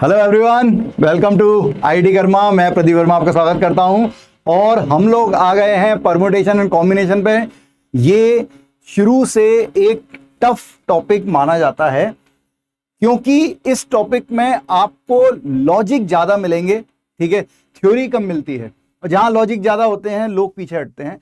Hello everyone welcome to D Karma मैं प्रदीप वर्मा आपका स्वागत करता हूं और हम लोग आ गए हैं परमोटेशन एंड कॉम्बिनेशन पे ये शुरू से एक टफ टॉपिक माना जाता है क्योंकि इस टॉपिक में आपको लॉजिक ज़्यादा मिलेंगे ठीक है थ्योरी कम मिलती है और जहाँ लॉजिक ज़्यादा होते हैं लोग पीछे हटते हैं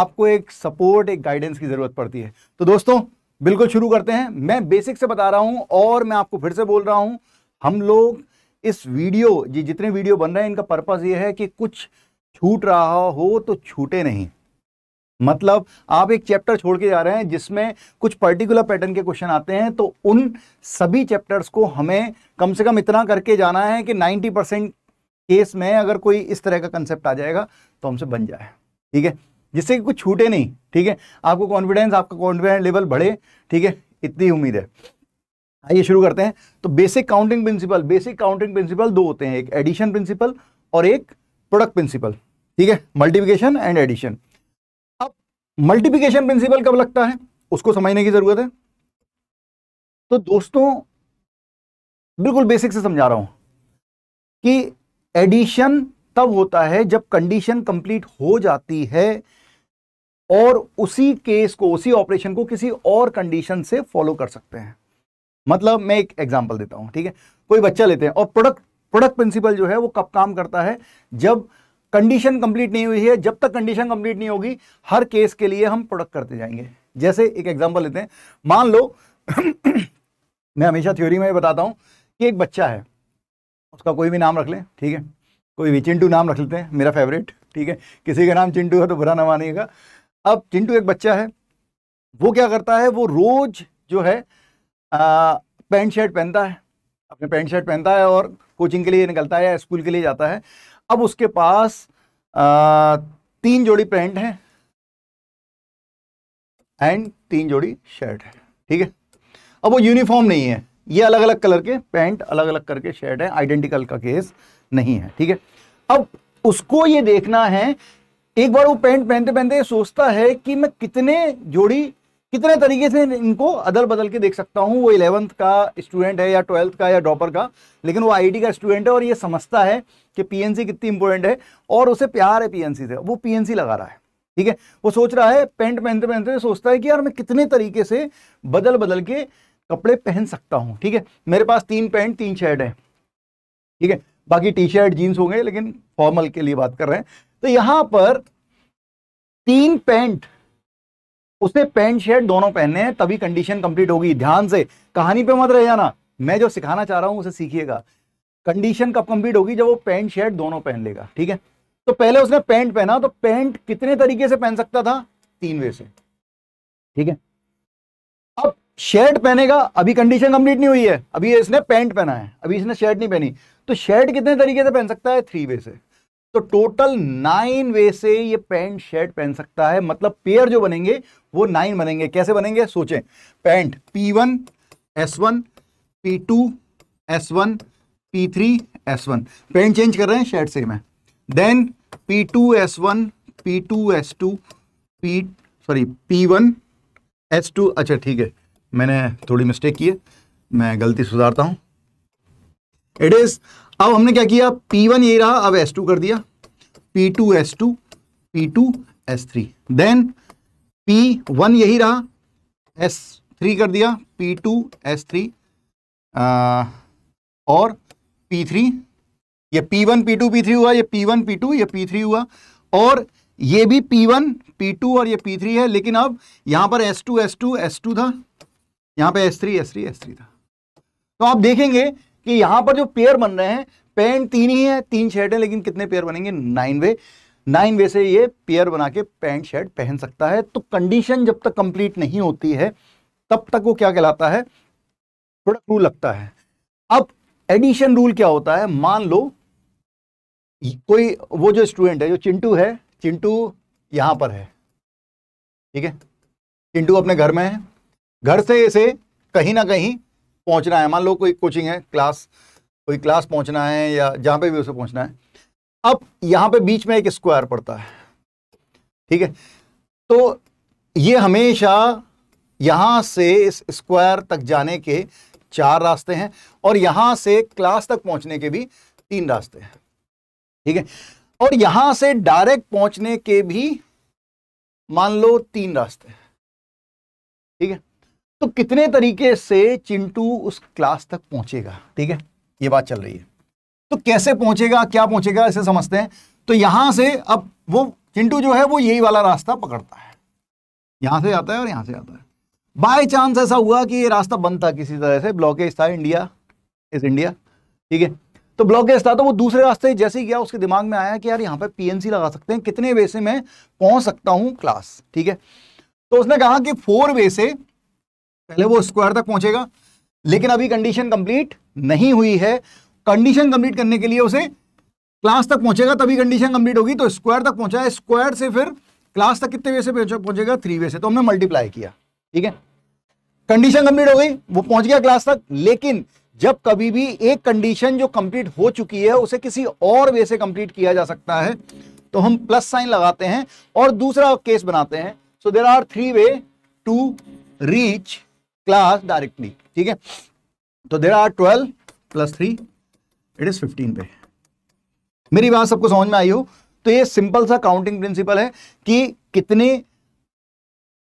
आपको एक सपोर्ट एक गाइडेंस की ज़रूरत पड़ती है तो दोस्तों बिल्कुल शुरू करते हैं मैं बेसिक से बता रहा हूँ और मैं आपको फिर से बोल रहा हूँ हम लोग इस वीडियो जी जितने वीडियो बन रहे हैं इनका पर्पज़ ये है कि कुछ छूट रहा हो तो छूटे नहीं मतलब आप एक चैप्टर छोड़ के जा रहे हैं जिसमें कुछ पर्टिकुलर पैटर्न के क्वेश्चन आते हैं तो उन सभी चैप्टर्स को हमें कम से कम इतना करके जाना है कि 90 परसेंट केस में अगर कोई इस तरह का कंसेप्ट आ जाएगा तो हमसे बन जाए ठीक है जिससे कि कुछ छूटे नहीं ठीक है आपको कॉन्फिडेंस आपका कॉन्फिडेंस लेवल बढ़े ठीक है इतनी उम्मीद है आइए शुरू करते हैं तो basic counting principle basic counting principle दो होते हैं एक एडिशन प्रिंसिपल और एक प्रोडक्ट प्रिंसिपल ठीक है मल्टीप्लिकेशन एंड एडिशन अब मल्टीप्लिकेशन प्रिंसिपल कब लगता है उसको समझने की ज़रूरत है तो दोस्तों बिल्कुल बेसिक से समझा रहा हूं कि एडिशन तब होता है जब कंडीशन कंप्लीट हो जाती है और उसी केस को उसी ऑपरेशन को किसी और कंडीशन से फॉलो कर सकते हैं मतलब मैं एक एग्जाम्पल देता हूँ ठीक है कोई बच्चा लेते हैं और प्रोडक्ट प्रोडक्ट प्रिंसिपल जो है वो कब काम करता है जब कंडीशन कंप्लीट नहीं हुई है जब तक कंडीशन कंप्लीट नहीं होगी हर केस के लिए हम प्रोडक्ट करते जाएंगे जैसे एक एग्जाम्पल लेते हैं मान लो मैं हमेशा थ्योरी में बताता हूँ कि एक बच्चा है उसका कोई भी नाम रख लें ठीक है कोई भी चिंटू नाम रख लेते हैं मेरा फेवरेट ठीक है किसी का नाम चिंटू है तो बुरा ना मानिएगा अब चिंटू एक बच्चा है वो क्या करता है वो रोज जो है पैंट शर्ट पहनता है अपने पैंट शर्ट पहनता है और कोचिंग के लिए निकलता है या स्कूल के लिए जाता है अब उसके पास आ, तीन जोड़ी पैंट है एंड तीन जोड़ी शर्ट है ठीक है अब वो यूनिफॉर्म नहीं है ये अलग अलग कलर के पैंट अलग अलग करके शर्ट है आइडेंटिकल का केस नहीं है ठीक है अब उसको ये देखना है एक बार वो पैंट पहनते पहनते सोचता है कि मैं कितने जोड़ी कितने तरीके से इनको अदल बदल के देख सकता हूँ वो इलेवंथ का स्टूडेंट है या ट्वेल्थ का या डॉपर का लेकिन वो आई का स्टूडेंट है और ये समझता है कि पीएनसी कितनी इंपॉर्टेंट है और उसे प्यार है पीएनसी से वो पी लगा रहा है ठीक है वो सोच रहा है पेंट पहनते पहनते सोचता है कि यार मैं कितने तरीके से बदल बदल के कपड़े पहन सकता हूँ ठीक है मेरे पास तीन पैंट तीन शर्ट है ठीक है बाकी टी शर्ट जीन्स हो गए लेकिन फॉर्मल के लिए बात कर रहे हैं तो यहां पर तीन पैंट उसने पैंट शर्ट दोनों पहने हैं तभी कंडीशन कंप्लीट होगी ध्यान से कहानी पे मत रह जाना मैं जो सिखाना चाह रहा हूं उसे सीखिएगा कंडीशन कब कंप्लीट होगी जब वो पैंट शर्ट दोनों पहन लेगा ठीक है तो पहले उसने पैंट पहना तो पैंट कितने तरीके से पहन सकता था तीन वे से ठीक है अब शर्ट पहनेगा अभी कंडीशन कंप्लीट नहीं हुई है अभी इसने पैंट पहना है अभी इसने शर्ट नहीं पहनी तो शर्ट कितने तरीके से पहन सकता है थ्री वे से तो टोटल नाइन वे से ये पैंट शर्ट पहन सकता है मतलब पेयर जो बनेंगे वो नाइन बनेंगे कैसे बनेंगे सोचें pant P one S one P two S one P three S one pant change कर रहे हैं शर्ट सेम है then P two S one P two S two P sorry P one S two अच्छा ठीक है मैंने थोड़ी mistake की है मैं गलती सुधारता हूं इट इज़ अब हमने क्या किया P1 वन ये रहा अब S2 कर दिया P2 S2 P2 S3 then P1 यही रहा S3 कर दिया P2 S3 आ, और P3 ये P1 P2 P3 हुआ ये P1 P2 ये P3 हुआ और ये भी P1 P2 और ये P3 है लेकिन अब यहां पर S2 S2 S2 था थ्री पे S3 S3 S3 था तो आप देखेंगे कि यहां पर जो पेयर बन रहे हैं पेन तीन ही है तीन शर्ट है लेकिन कितने पेयर बनेंगे नाइन वे नाइन वे से ये पेयर बना के पैंट शर्ट पहन सकता है तो कंडीशन जब तक कंप्लीट नहीं होती है तब तक वो क्या कहलाता है प्रोडक्ट रूल लगता है अब एडिशन रूल क्या होता है मान लो कोई वो जो स्टूडेंट है जो चिंटू है चिंटू यहां पर है ठीक है चिंटू अपने घर में है घर से इसे कहीं ना कहीं पहुंचना है मान लो कोई कोचिंग है क्लास कोई क्लास पहुंचना है या जहां पे भी उसे पहुंचना है अब यहां पे बीच में एक स्क्वायर पड़ता है ठीक है तो ये हमेशा यहां से इस स्क्वायर तक जाने के चार रास्ते हैं और यहां से क्लास तक पहुंचने के भी तीन रास्ते हैं ठीक है और यहां से डायरेक्ट पहुंचने के भी मान लो तीन रास्ते हैं ठीक है तो कितने तरीके से चिंटू उस क्लास तक पहुंचेगा ठीक है ये बात चल रही है तो कैसे पहुंचेगा क्या पहुंचेगा इसे समझते हैं तो यहां से अब वो चिंटू जो है वो यही वाला रास्ता पकड़ता है यहां से जाता है और यहां से जाता है बाय चांस ऐसा हुआ कि ये रास्ता बंद था किसी तरह से ब्लॉकेज था इंडिया इज इंडिया ठीक है तो ब्लॉकेज था तो वो दूसरे रास्ते जैसे ही गया उसके दिमाग में आया कि यार यहां पर पीएनसी लगा सकते हैं कितने वे से मैं पहुंच सकता हूं क्लास ठीक है तो उसने कहा कि फोर वे से पहले वो स्क्वायर तक पहुंचेगा लेकिन अभी कंडीशन कंप्लीट नहीं हुई है कंडीशन कंप्लीट करने के लिए उसे क्लास तक पहुंचेगा तभी कंडीशन कंप्लीट होगी तो स्क्वायर तक पहुंचा है स्क्वायर से फिर क्लास तक कितने वे से पहुंचेगा थ्री वे से तो हमने मल्टीप्लाई किया ठीक है कंडीशन कंप्लीट हो गई वो पहुंच गया क्लास तक लेकिन जब कभी भी एक कंडीशन जो कंप्लीट हो चुकी है उसे किसी और वे से कंप्लीट किया जा सकता है तो हम प्लस साइन लगाते हैं और दूसरा केस बनाते हैं so there are three way to reach class directly ठीक है तो there are twelve plus three it is fifteen पे मेरी बात सबको समझ में आई हो तो ये सिंपल सा काउंटिंग प्रिंसिपल है कि कितने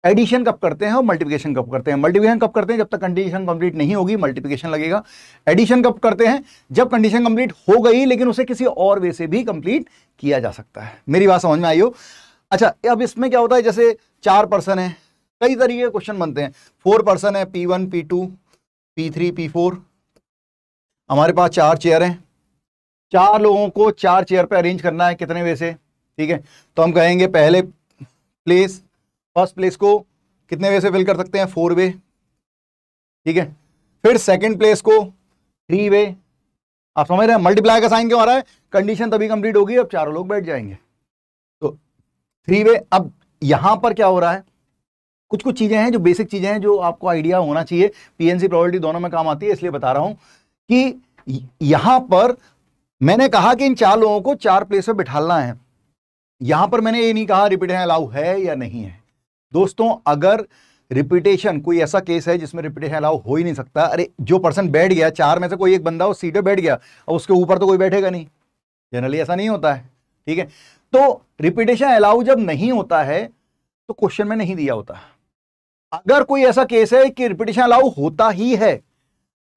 एडिशन कब करते हैं और मल्टीप्लिकेशन कब करते हैं मल्टीप्लिकेशन कब करते हैं जब तक कंडीशन कंप्लीट नहीं होगी मल्टीप्लिकेशन लगेगा एडिशन कब करते हैं जब कंडीशन कंप्लीट हो गई लेकिन उसे किसी और वे से भी कंप्लीट किया जा सकता है मेरी बात समझ में आई हो अच्छा अब इसमें क्या होता है जैसे चार पर्सन है कई तरीके के क्वेश्चन बनते हैं फोर पर्सन है P one P two P three P four हमारे पास चार चेयर हैं चार लोगों को चार चेयर पे अरेंज करना है कितने वे से ठीक है तो हम कहेंगे पहले प्लेस फर्स्ट प्लेस को कितने वे से फिल कर सकते हैं फोर वे ठीक है फिर सेकंड प्लेस को थ्री वे आप समझ रहे हैं मल्टीप्लाई का साइन क्यों आ रहा है कंडीशन तभी कंप्लीट होगी अब चारों लोग बैठ जाएंगे तो थ्री वे अब यहां पर क्या हो रहा है कुछ कुछ चीज़ें हैं जो बेसिक चीज़ें हैं जो आपको आइडिया होना चाहिए पीएनसी प्रॉपर्टी दोनों में काम आती है इसलिए बता रहा हूं कि यहां पर मैंने कहा कि इन चार लोगों को चार प्लेस पर बिठाना है यहां पर मैंने ये नहीं कहा रिपीटेशन अलाउ है या नहीं है दोस्तों अगर रिपीटेशन कोई ऐसा केस है जिसमें रिपीटेशन अलाउ हो ही नहीं सकता अरे जो पर्सन बैठ गया चार में से कोई एक बंदा उस सीट पर बैठ गया अब उसके ऊपर तो कोई बैठेगा नहीं जनरली ऐसा नहीं होता है ठीक है तो रिपीटेशन अलाउ जब नहीं होता है तो क्वेश्चन में नहीं दिया होता है अगर कोई ऐसा केस है कि रिपीटेशन अलाउ होता ही है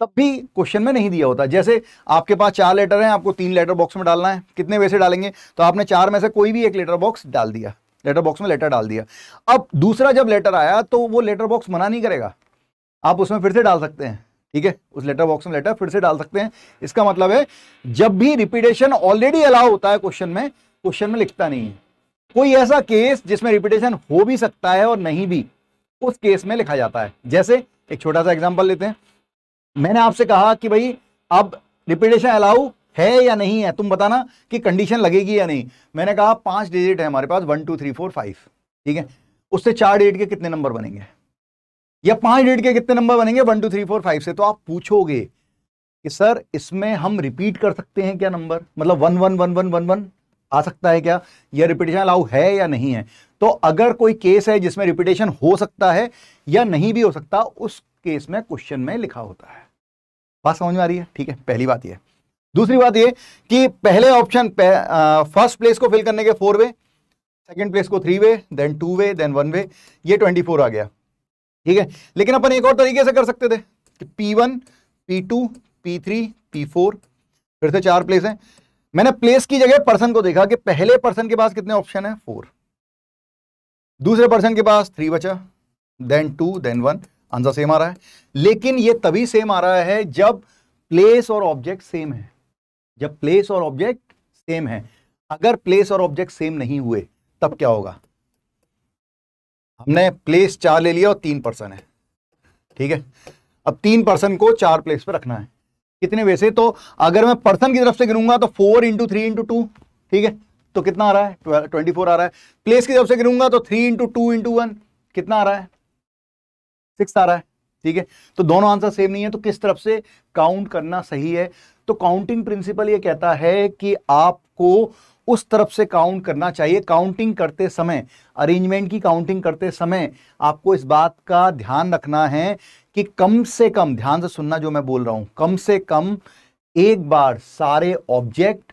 तब भी क्वेश्चन में नहीं दिया होता जैसे आपके पास चार लेटर हैं आपको तीन लेटर बॉक्स में डालना है कितने वैसे डालेंगे तो आपने चार में से कोई भी एक लेटर बॉक्स डाल दिया लेटर बॉक्स में लेटर डाल दिया अब दूसरा जब लेटर आया तो वो लेटर बॉक्स मना नहीं करेगा आप उसमें फिर से डाल सकते हैं ठीक है उस लेटर बॉक्स में लेटर फिर से डाल सकते हैं इसका मतलब है जब भी रिपीटेशन ऑलरेडी अलाउ होता है क्वेश्चन में क्वेश्चन में लिखता नहीं है कोई ऐसा केस जिसमें रिपीटेशन हो भी सकता है और नहीं भी उस केस में लिखा जाता है जैसे एक छोटा सा एग्जाम्पल लेते हैं मैंने आपसे कहा कि भाई अब रिपीटेशन अलाउ है या नहीं है तुम बताना कि कंडीशन लगेगी या नहीं मैंने कहा पांच डिजिट है हमारे पास one two three four five ठीक है उससे चार डिजिट के कितने नंबर बनेंगे या पांच डिजिट के कितने नंबर बनेंगे one two three four five से तो आप पूछोगे कि सर इसमें हम रिपीट कर सकते हैं क्या नंबर मतलब one one one one one one आ सकता है क्या यह रिपीटेशन अलाउ है या नहीं है तो अगर कोई केस है जिसमें रिपीटेशन हो सकता है या नहीं भी हो सकता उस केस में क्वेश्चन में लिखा होता है बात समझ में आ रही है ठीक है पहली बात यह दूसरी बात यह कि पहले ऑप्शन फर्स्ट प्लेस को फिल करने के फोर वे सेकेंड प्लेस को three way then two way then one way ये ट्वेंटी फोर आ गया ठीक है लेकिन अपन एक और तरीके से कर सकते थे कि P one P two P three P four फिर से चार प्लेस हैं मैंने प्लेस की जगह पर्सन को देखा कि पहले पर्सन के पास कितने ऑप्शन है फोर दूसरे पर्सन के पास थ्री बचा then two then one answer same आ रहा है लेकिन ये तभी सेम आ रहा है जब प्लेस और ऑब्जेक्ट सेम है जब प्लेस और ऑब्जेक्ट सेम है अगर प्लेस और ऑब्जेक्ट सेम नहीं हुए तब क्या होगा हमने प्लेस चार ले लिया और तीन पर्सन है ठीक है अब तीन पर्सन को चार प्लेस पर रखना है कितने वैसे तो अगर मैं पर्सन की तरफ से गिनूंगा तो four into three into two ठीक है तो कितना आ रहा है ट्वेंटी फोर आ रहा है प्लेस की जब से गिरूंगा तो three into two into one कितना आ रहा है सिक्स आ रहा है ठीक है तो दोनों आंसर सेम नहीं है तो किस तरफ से काउंट करना सही है तो काउंटिंग प्रिंसिपल ये कहता है कि आपको उस तरफ से काउंट करना चाहिए काउंटिंग करते समय अरेंजमेंट की काउंटिंग करते समय आपको इस बात का ध्यान रखना है कि कम से कम ध्यान से सुनना जो मैं बोल रहा हूं कम से कम एक बार सारे ऑब्जेक्ट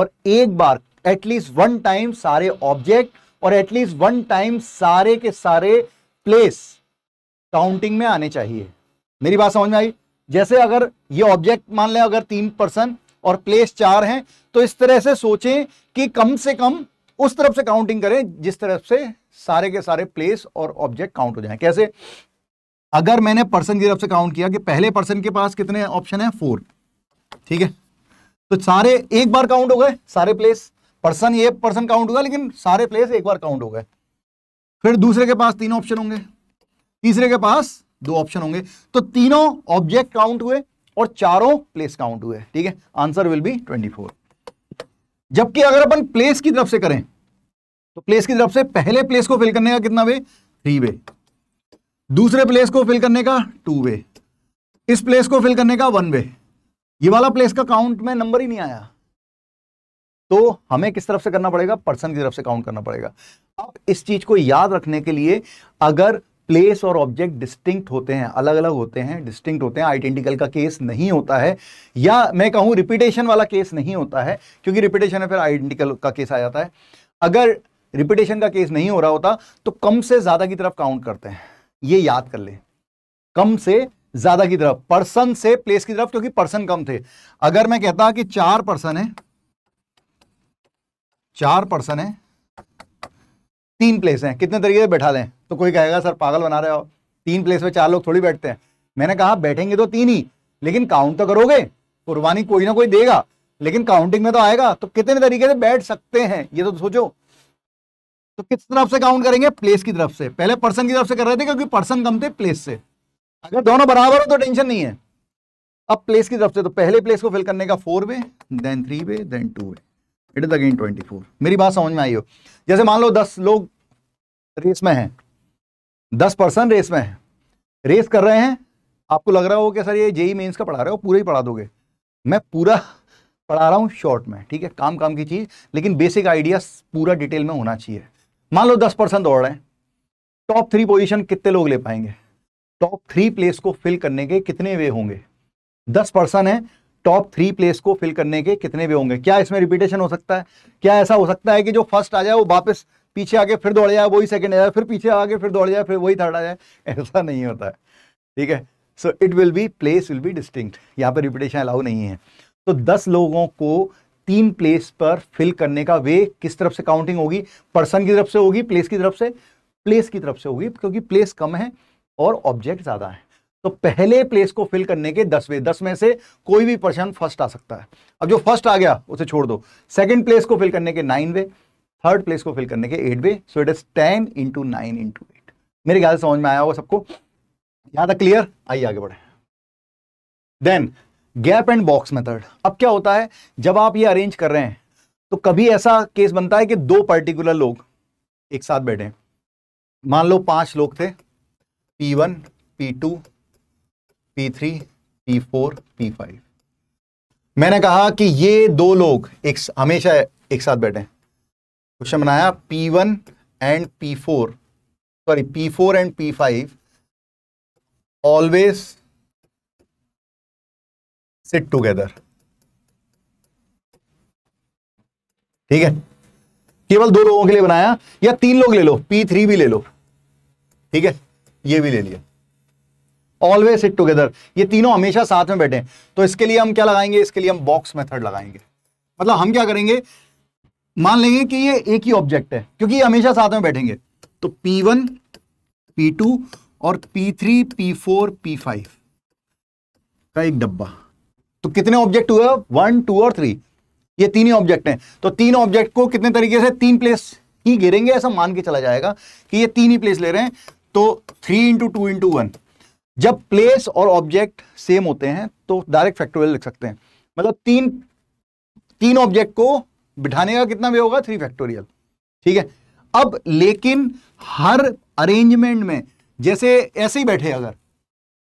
और एक बार एटलीस्ट वन टाइम सारे ऑब्जेक्ट और एटलीस्ट वन टाइम सारे के सारे प्लेस काउंटिंग में आने चाहिए मेरी बात समझ में आई जैसे अगर ये ऑब्जेक्ट मान लें अगर तीन पर्सन और प्लेस चार हैं तो इस तरह से सोचें कि कम से कम उस तरफ से काउंटिंग करें जिस तरफ से सारे के सारे प्लेस और ऑब्जेक्ट काउंट हो जाए कैसे अगर मैंने पर्सन की तरफ से काउंट किया कि पहले पर्सन के पास कितने ऑप्शन है फोर ठीक है तो सारे एक बार काउंट हो गए सारे प्लेस पर्सन ये पर्सन काउंट होगा लेकिन सारे प्लेस एक बार काउंट हो गए फिर दूसरे के पास तीन ऑप्शन होंगे तीसरे के पास दो ऑप्शन होंगे तो तीनों ऑब्जेक्ट काउंट हुए और चारों प्लेस काउंट हुए ठीक है आंसर विल बी 24 जबकि अगर अपन प्लेस की तरफ से करें तो प्लेस की तरफ से पहले प्लेस को फिल करने का कितना वे थ्री वे दूसरे प्लेस को फिल करने का टू वे इस प्लेस को फिल करने का वन वे ये वाला प्लेस का काउंट में नंबर ही नहीं आया तो हमें किस तरफ से करना पड़ेगा पर्सन की तरफ से काउंट करना पड़ेगा अब इस चीज को याद रखने के लिए अगर प्लेस और ऑब्जेक्ट डिस्टिंक्ट होते हैं अलग अलग होते हैं डिस्टिंक्ट होते हैं आइडेंटिकल का केस नहीं होता है या मैं कहूं रिपीटेशन वाला केस नहीं होता है क्योंकि रिपीटेशन में फिर आइडेंटिकल का केस आ जाता है अगर रिपीटेशन का केस नहीं हो रहा होता तो कम से ज़्यादा की तरफ काउंट करते हैं ये याद कर ले कम से ज़्यादा की तरफ पर्सन से प्लेस की तरफ क्योंकि पर्सन कम थे अगर मैं कहता कि चार पर्सन है चार पर्सन है तीन प्लेस हैं कितने तरीके से बैठा लें तो कोई कहेगा सर पागल बना रहे हो तीन प्लेस में चार लोग थोड़ी बैठते हैं मैंने कहा बैठेंगे तो तीन ही लेकिन काउंट तो करोगे कुर्बानी कोई ना कोई देगा लेकिन काउंटिंग में तो आएगा तो कितने तरीके से बैठ सकते हैं ये तो सोचो तो किस तरफ से काउंट करेंगे प्लेस की तरफ से पहले पर्सन की तरफ से कर रहे थे क्योंकि पर्सन कम थे प्लेस से अगर दोनों बराबर हो तो टेंशन नहीं है अब प्लेस की तरफ से तो पहले प्लेस को फिल करने का four way then three way then two way it is again twenty four मेरी बात समझ में आई हो जैसे मान लो दस लोग रेस में हैं दस पर्सन रेस में हैं रेस कर रहे हैं आपको लग रहा हो कि सर ये जेई मेंस का पढ़ा रहे हो पूरा ही पढ़ा दोगे मैं पूरा पढ़ा रहा हूँ शॉर्ट में ठीक है काम काम की चीज़ लेकिन बेसिक आइडिया पूरा डिटेल में होना चाहिए मान लो दस पर्सन दौड़ रहे हैं टॉप थ्री पोजिशन कितने लोग ले पाएंगे टॉप थ्री प्लेस को फिल करने के कितने वे होंगे दस पर्सन है टॉप थ्री प्लेस को फिल करने के कितने वे होंगे क्या इसमें रिपीटेशन हो सकता है क्या ऐसा हो सकता है कि जो फर्स्ट आ जाए वो वापस पीछे आके फिर दौड़ जाए वही सेकंड आ जाए फिर पीछे आके फिर दौड़ जाए फिर वही थर्ड आ जाए ऐसा नहीं होता है ठीक है so it will be place will be distinct यहाँ पर रिपीटेशन अलाउ नहीं है तो दस लोगों को तीन प्लेस पर फिल करने का वे किस तरफ से काउंटिंग होगी पर्सन की तरफ से होगी प्लेस की तरफ से प्लेस की तरफ से होगी क्योंकि प्लेस कम है और ऑब्जेक्ट ज़्यादा है तो पहले प्लेस को फिल करने के दसवें दस में से कोई भी पर्सन फर्स्ट आ सकता है अब जो फर्स्ट आ गया उसे छोड़ दो सेकंड प्लेस को फिल करने के नाइन वे थर्ड प्लेस को फिल करने के eight way so it is ten into nine into eight मेरे ख्याल से समझ में आया होगा सबको यहाँ तक क्लियर आइए आगे बढ़े then gap and box method अब क्या होता है जब आप ये अरेंज कर रहे हैं तो कभी ऐसा केस बनता है कि दो पर्टिकुलर लोग एक साथ बैठे मान लो पांच लोग थे P one P two three P four P five मैंने कहा कि ये दो लोग एक हमेशा एक साथ बैठे क्वेश्चन बनाया P one and P four sorry P four and P five always sit together ठीक है केवल दो लोगों के लिए बनाया या तीन लोग ले लो पी थ्री भी ले लो ठीक है ये भी ले लिया ऑलवेज सिट टुगेदर ये तीनों हमेशा साथ में बैठे तो इसके लिए हम क्या लगाएंगे इसके लिए हम बॉक्स मेथड लगाएंगे मतलब हम क्या करेंगे मान लेंगे कि ये एक ही ऑब्जेक्ट है क्योंकि ये हमेशा साथ में बैठेंगे तो P1, P2 और P3, P4, P5 का एक डब्बा तो कितने ऑब्जेक्ट हुए वन टू और थ्री ये तीन ही ऑब्जेक्ट हैं तो तीन ऑब्जेक्ट को कितने तरीके से तीन प्लेस ही घेरेंगे ऐसा मान के चला जाएगा कि ये तीन ही प्लेस ले रहे हैं तो three into two into one जब प्लेस और ऑब्जेक्ट सेम होते हैं तो डायरेक्ट फैक्टोरियल लिख सकते हैं मतलब तीन तीन ऑब्जेक्ट को बिठाने का कितना वे होगा थ्री फैक्टोरियल ठीक है अब लेकिन हर अरेंजमेंट में जैसे ऐसे ही बैठे अगर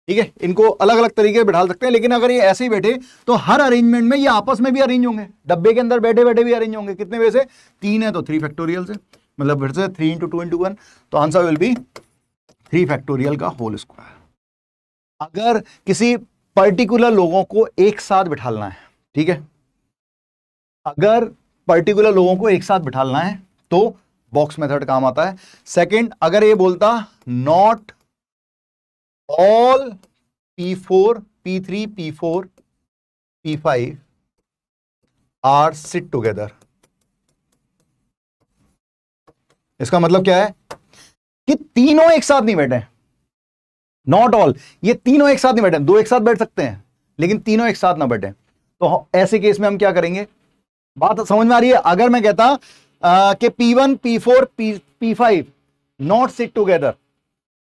ठीक है इनको अलग अलग तरीके से बिठा सकते हैं लेकिन अगर ये ऐसे ही बैठे तो हर अरेंजमेंट में ये आपस में भी अरेंज होंगे डब्बे के अंदर बैठे बैठे भी अरेंज होंगे कितने वे से तीन है तो थ्री फैक्टोरियल से मतलब three into two into one तो answer will be three factorial का होल स्क्वायर अगर किसी पर्टिकुलर लोगों को एक साथ बिठालना है ठीक है अगर पर्टिकुलर लोगों को एक साथ बिठालना है तो बॉक्स मेथड काम आता है सेकंड अगर ये बोलता not all P four P three P four P five are sit together इसका मतलब क्या है कि तीनों एक साथ नहीं बैठे नॉट ऑल ये तीनों एक साथ नहीं बैठे दो एक साथ बैठ सकते हैं लेकिन तीनों एक साथ ना बैठे तो ऐसे केस में हम क्या करेंगे बात समझ में आ रही है अगर मैं कहता कि P1, P4, P5 P five not sit together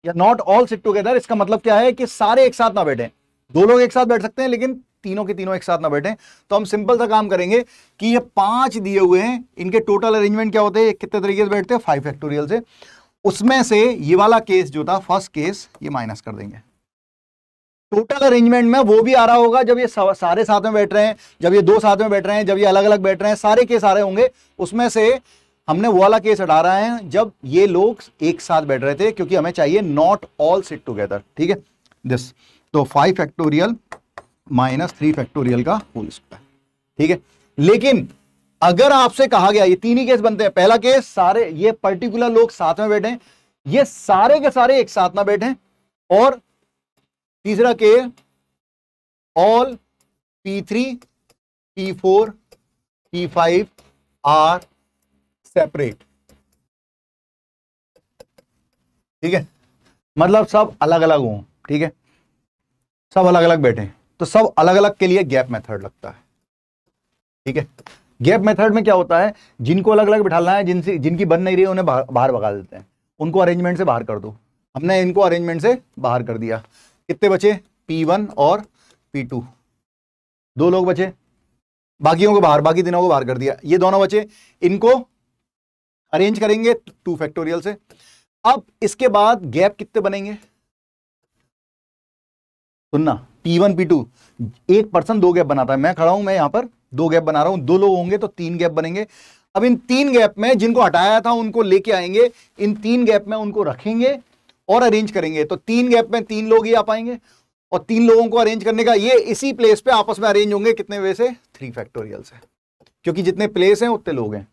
या नॉट ऑल सिट टूगेदर इसका मतलब क्या है कि सारे एक साथ ना बैठे दो लोग एक साथ बैठ सकते हैं लेकिन तीनों के तीनों एक साथ ना बैठे तो हम सिंपल सा काम करेंगे कि ये पांच दिए हुए हैं इनके टोटल अरेंजमेंट क्या होते हैं कितने तरीके से बैठते हैं फाइव फैक्टोरियल से उसमें से ये वाला केस जो था फर्स्ट केस ये माइनस कर देंगे टोटल अरेंजमेंट में वो भी आ रहा होगा जब ये सारे साथ में बैठ रहे हैं जब ये दो साथ में बैठ रहे हैं जब ये अलग अलग बैठ रहे हैं सारे केस आ रहे होंगे उसमें से हमने वो वाला केस हटा रहा है जब ये लोग एक साथ बैठ रहे थे क्योंकि हमें चाहिए नॉट ऑल सिट टूगेदर ठीक है दिस तो five factorial minus three factorial का होल स्क्वायर ठीक है लेकिन अगर आपसे कहा गया ये तीन ही केस बनते हैं पहला केस सारे ये पर्टिकुलर लोग साथ में बैठे ये सारे के सारे एक साथ में बैठे और तीसरा के all P three P four P five are separate ठीक है मतलब सब अलग अलग हों ठीक है सब अलग अलग बैठे तो सब अलग अलग के लिए गैप मेथड लगता है ठीक है गैप मेथड में क्या होता है जिनको अलग अलग बिठाना है जिनसे जिनकी बन नहीं रही है उन्हें बाहर भगा देते हैं उनको अरेंजमेंट से बाहर कर दो हमने इनको अरेंजमेंट से बाहर कर दिया कितने बचे पी वन और पी टू दो लोग बचे बाकियों को बाहर बाकी दिनों को बाहर कर दिया ये दोनों बचे इनको अरेंज करेंगे टू फैक्टोरियल से अब इसके बाद गैप कितने बनेंगे सुनना पी वन पी टू एक पर्सन दो गैप बनाता है मैं खड़ा हूं मैं यहां पर दो गैप बना रहा हूं दो लोग होंगे तो तीन गैप बनेंगे अब इन तीन गैप में जिनको हटाया था उनको लेके आएंगे इन तीन गैप में उनको रखेंगे और अरेंज करेंगे तो तीन गैप में तीन लोग ही आ पाएंगे और तीन लोगों को अरेंज करने का ये इसी प्लेस पे आपस में अरेंज होंगे कितने वे से थ्री फैक्टोरियल से क्योंकि जितने प्लेस हैं उतने लोग हैं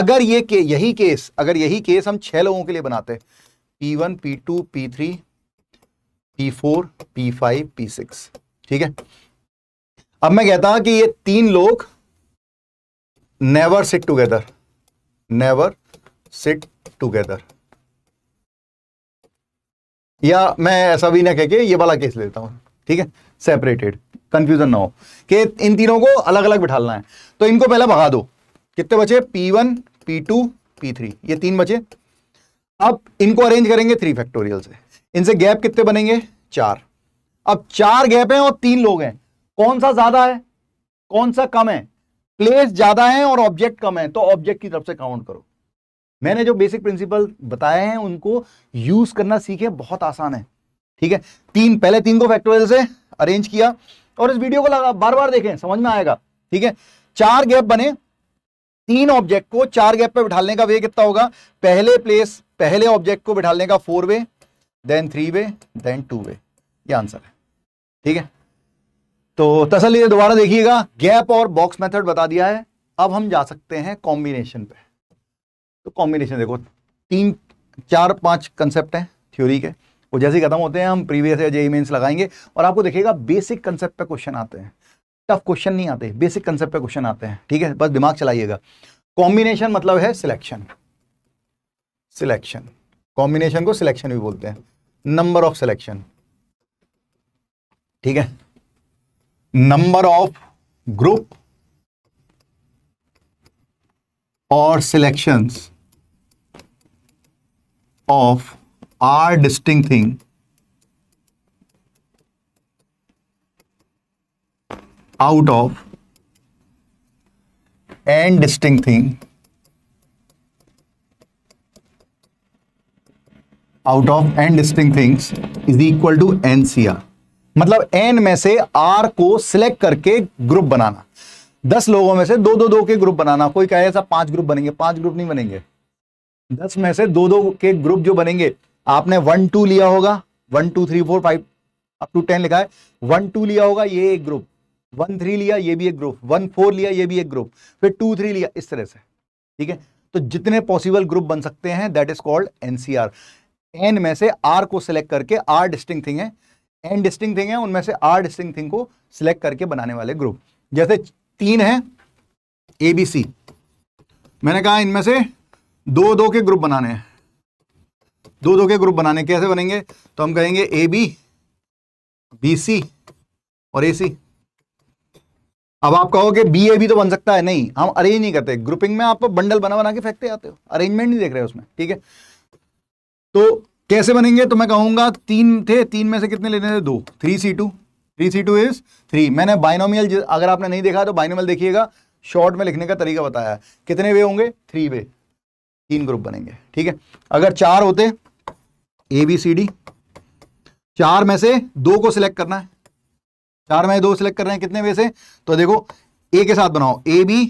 अगर ये के, यही केस अगर यही केस हम छह लोगों के लिए बनाते P one P two P three P four P five P six ठीक है अब मैं कहता हूं कि ये तीन लोग never sit together never sit together या मैं ऐसा भी ना कह के ये वाला केस लेता हूं ठीक है सेपरेटेड कंफ्यूजन ना हो कि इन तीनों को अलग अलग बिठालना है तो इनको पहले भगा दो कितने बचे P1, P2, P3 ये तीन बचे अब इनको अरेंज करेंगे थ्री फैक्टोरियल से इनसे गैप कितने बनेंगे चार अब चार गैप हैं और तीन लोग हैं कौन सा ज्यादा है कौन सा कम है प्लेस ज्यादा है और ऑब्जेक्ट कम है तो ऑब्जेक्ट की तरफ से काउंट करो मैंने जो बेसिक प्रिंसिपल बताए हैं उनको यूज करना सीखे बहुत आसान है ठीक है तीन पहले तीन को फैक्टोरियल से अरेंज किया और इस वीडियो को लगा बार बार देखें समझ में आएगा ठीक है चार गैप बने तीन ऑब्जेक्ट को चार गैप पर बिठाने का वे कितना होगा पहले प्लेस पहले ऑब्जेक्ट को बिठाने का four way then three way then two way ये आंसर है ठीक है तो तसली दोबारा देखिएगा गैप और बॉक्स मेथड बता दिया है अब हम जा सकते हैं कॉम्बिनेशन पे तो कॉम्बिनेशन देखो तीन चार पांच कंसेप्ट हैं थ्योरी के वो जैसे खत्म होते हैं हम प्रीवियस या जेई मेन्स लगाएंगे और आपको देखिएगा बेसिक कंसेप्ट पे क्वेश्चन आते हैं टफ क्वेश्चन नहीं आते बेसिक कंसेप्ट पे क्वेश्चन आते हैं ठीक है बस दिमाग चलाइएगा कॉम्बिनेशन मतलब है सिलेक्शन सिलेक्शन कॉम्बिनेशन को सिलेक्शन भी बोलते हैं नंबर ऑफ सिलेक्शन ठीक है number of group or selections of R distinct thing out of n distinct thing out of n distinct things is equal to n cr. मतलब N में से R को सिलेक्ट करके ग्रुप बनाना दस लोगों में से दो दो दो के ग्रुप बनाना कोई कहे ऐसा पांच ग्रुप बनेंगे पांच ग्रुप नहीं बनेंगे दस में से दो दो के ग्रुप जो बनेंगे आपने वन टू लिया होगा one two three four five up to ten लिखा है वन टू लिया होगा ये एक ग्रुप वन थ्री लिया ये भी एक ग्रुप वन फोर लिया ये भी एक ग्रुप फिर टू थ्री लिया इस तरह से ठीक है तो जितने पॉसिबल ग्रुप बन सकते हैं that is called NCR N में से आर को सिलेक्ट करके आर डिस्टिंग थिंग है एन डिस्टिंग थिंग है उनमें से आर डिस्टिंग थिंग को सिलेक्ट करके बनाने वाले ग्रुप जैसे तीन है ए बी सी मैंने कहा इनमें से दो दो के ग्रुप बनाने हैं दो दो के ग्रुप बनाने कैसे बनेंगे तो हम कहेंगे ए बी बी सी और ए सी अब आप कहोगे बी ए भी तो बन सकता है नहीं हम अरेंज नहीं करते ग्रुपिंग में आप बंडल बना बना के फेंकते आते हो अरेंजमेंट नहीं देख रहे उसमें ठीक है तो कैसे बनेंगे तो मैं कहूंगा तीन थे तीन में से कितने लेने थे दो three C two three C two is three मैंने बाइनोमियल अगर आपने नहीं देखा तो बाइनोमियल देखिएगा शॉर्ट में लिखने का तरीका बताया है कितने वे होंगे थ्री वे तीन ग्रुप बनेंगे ठीक है अगर चार होते ए बी सी डी चार में से दो को सिलेक्ट करना है चार में दो सिलेक्ट कर रहे हैं कितने वे से तो देखो ए के साथ बनाओ A B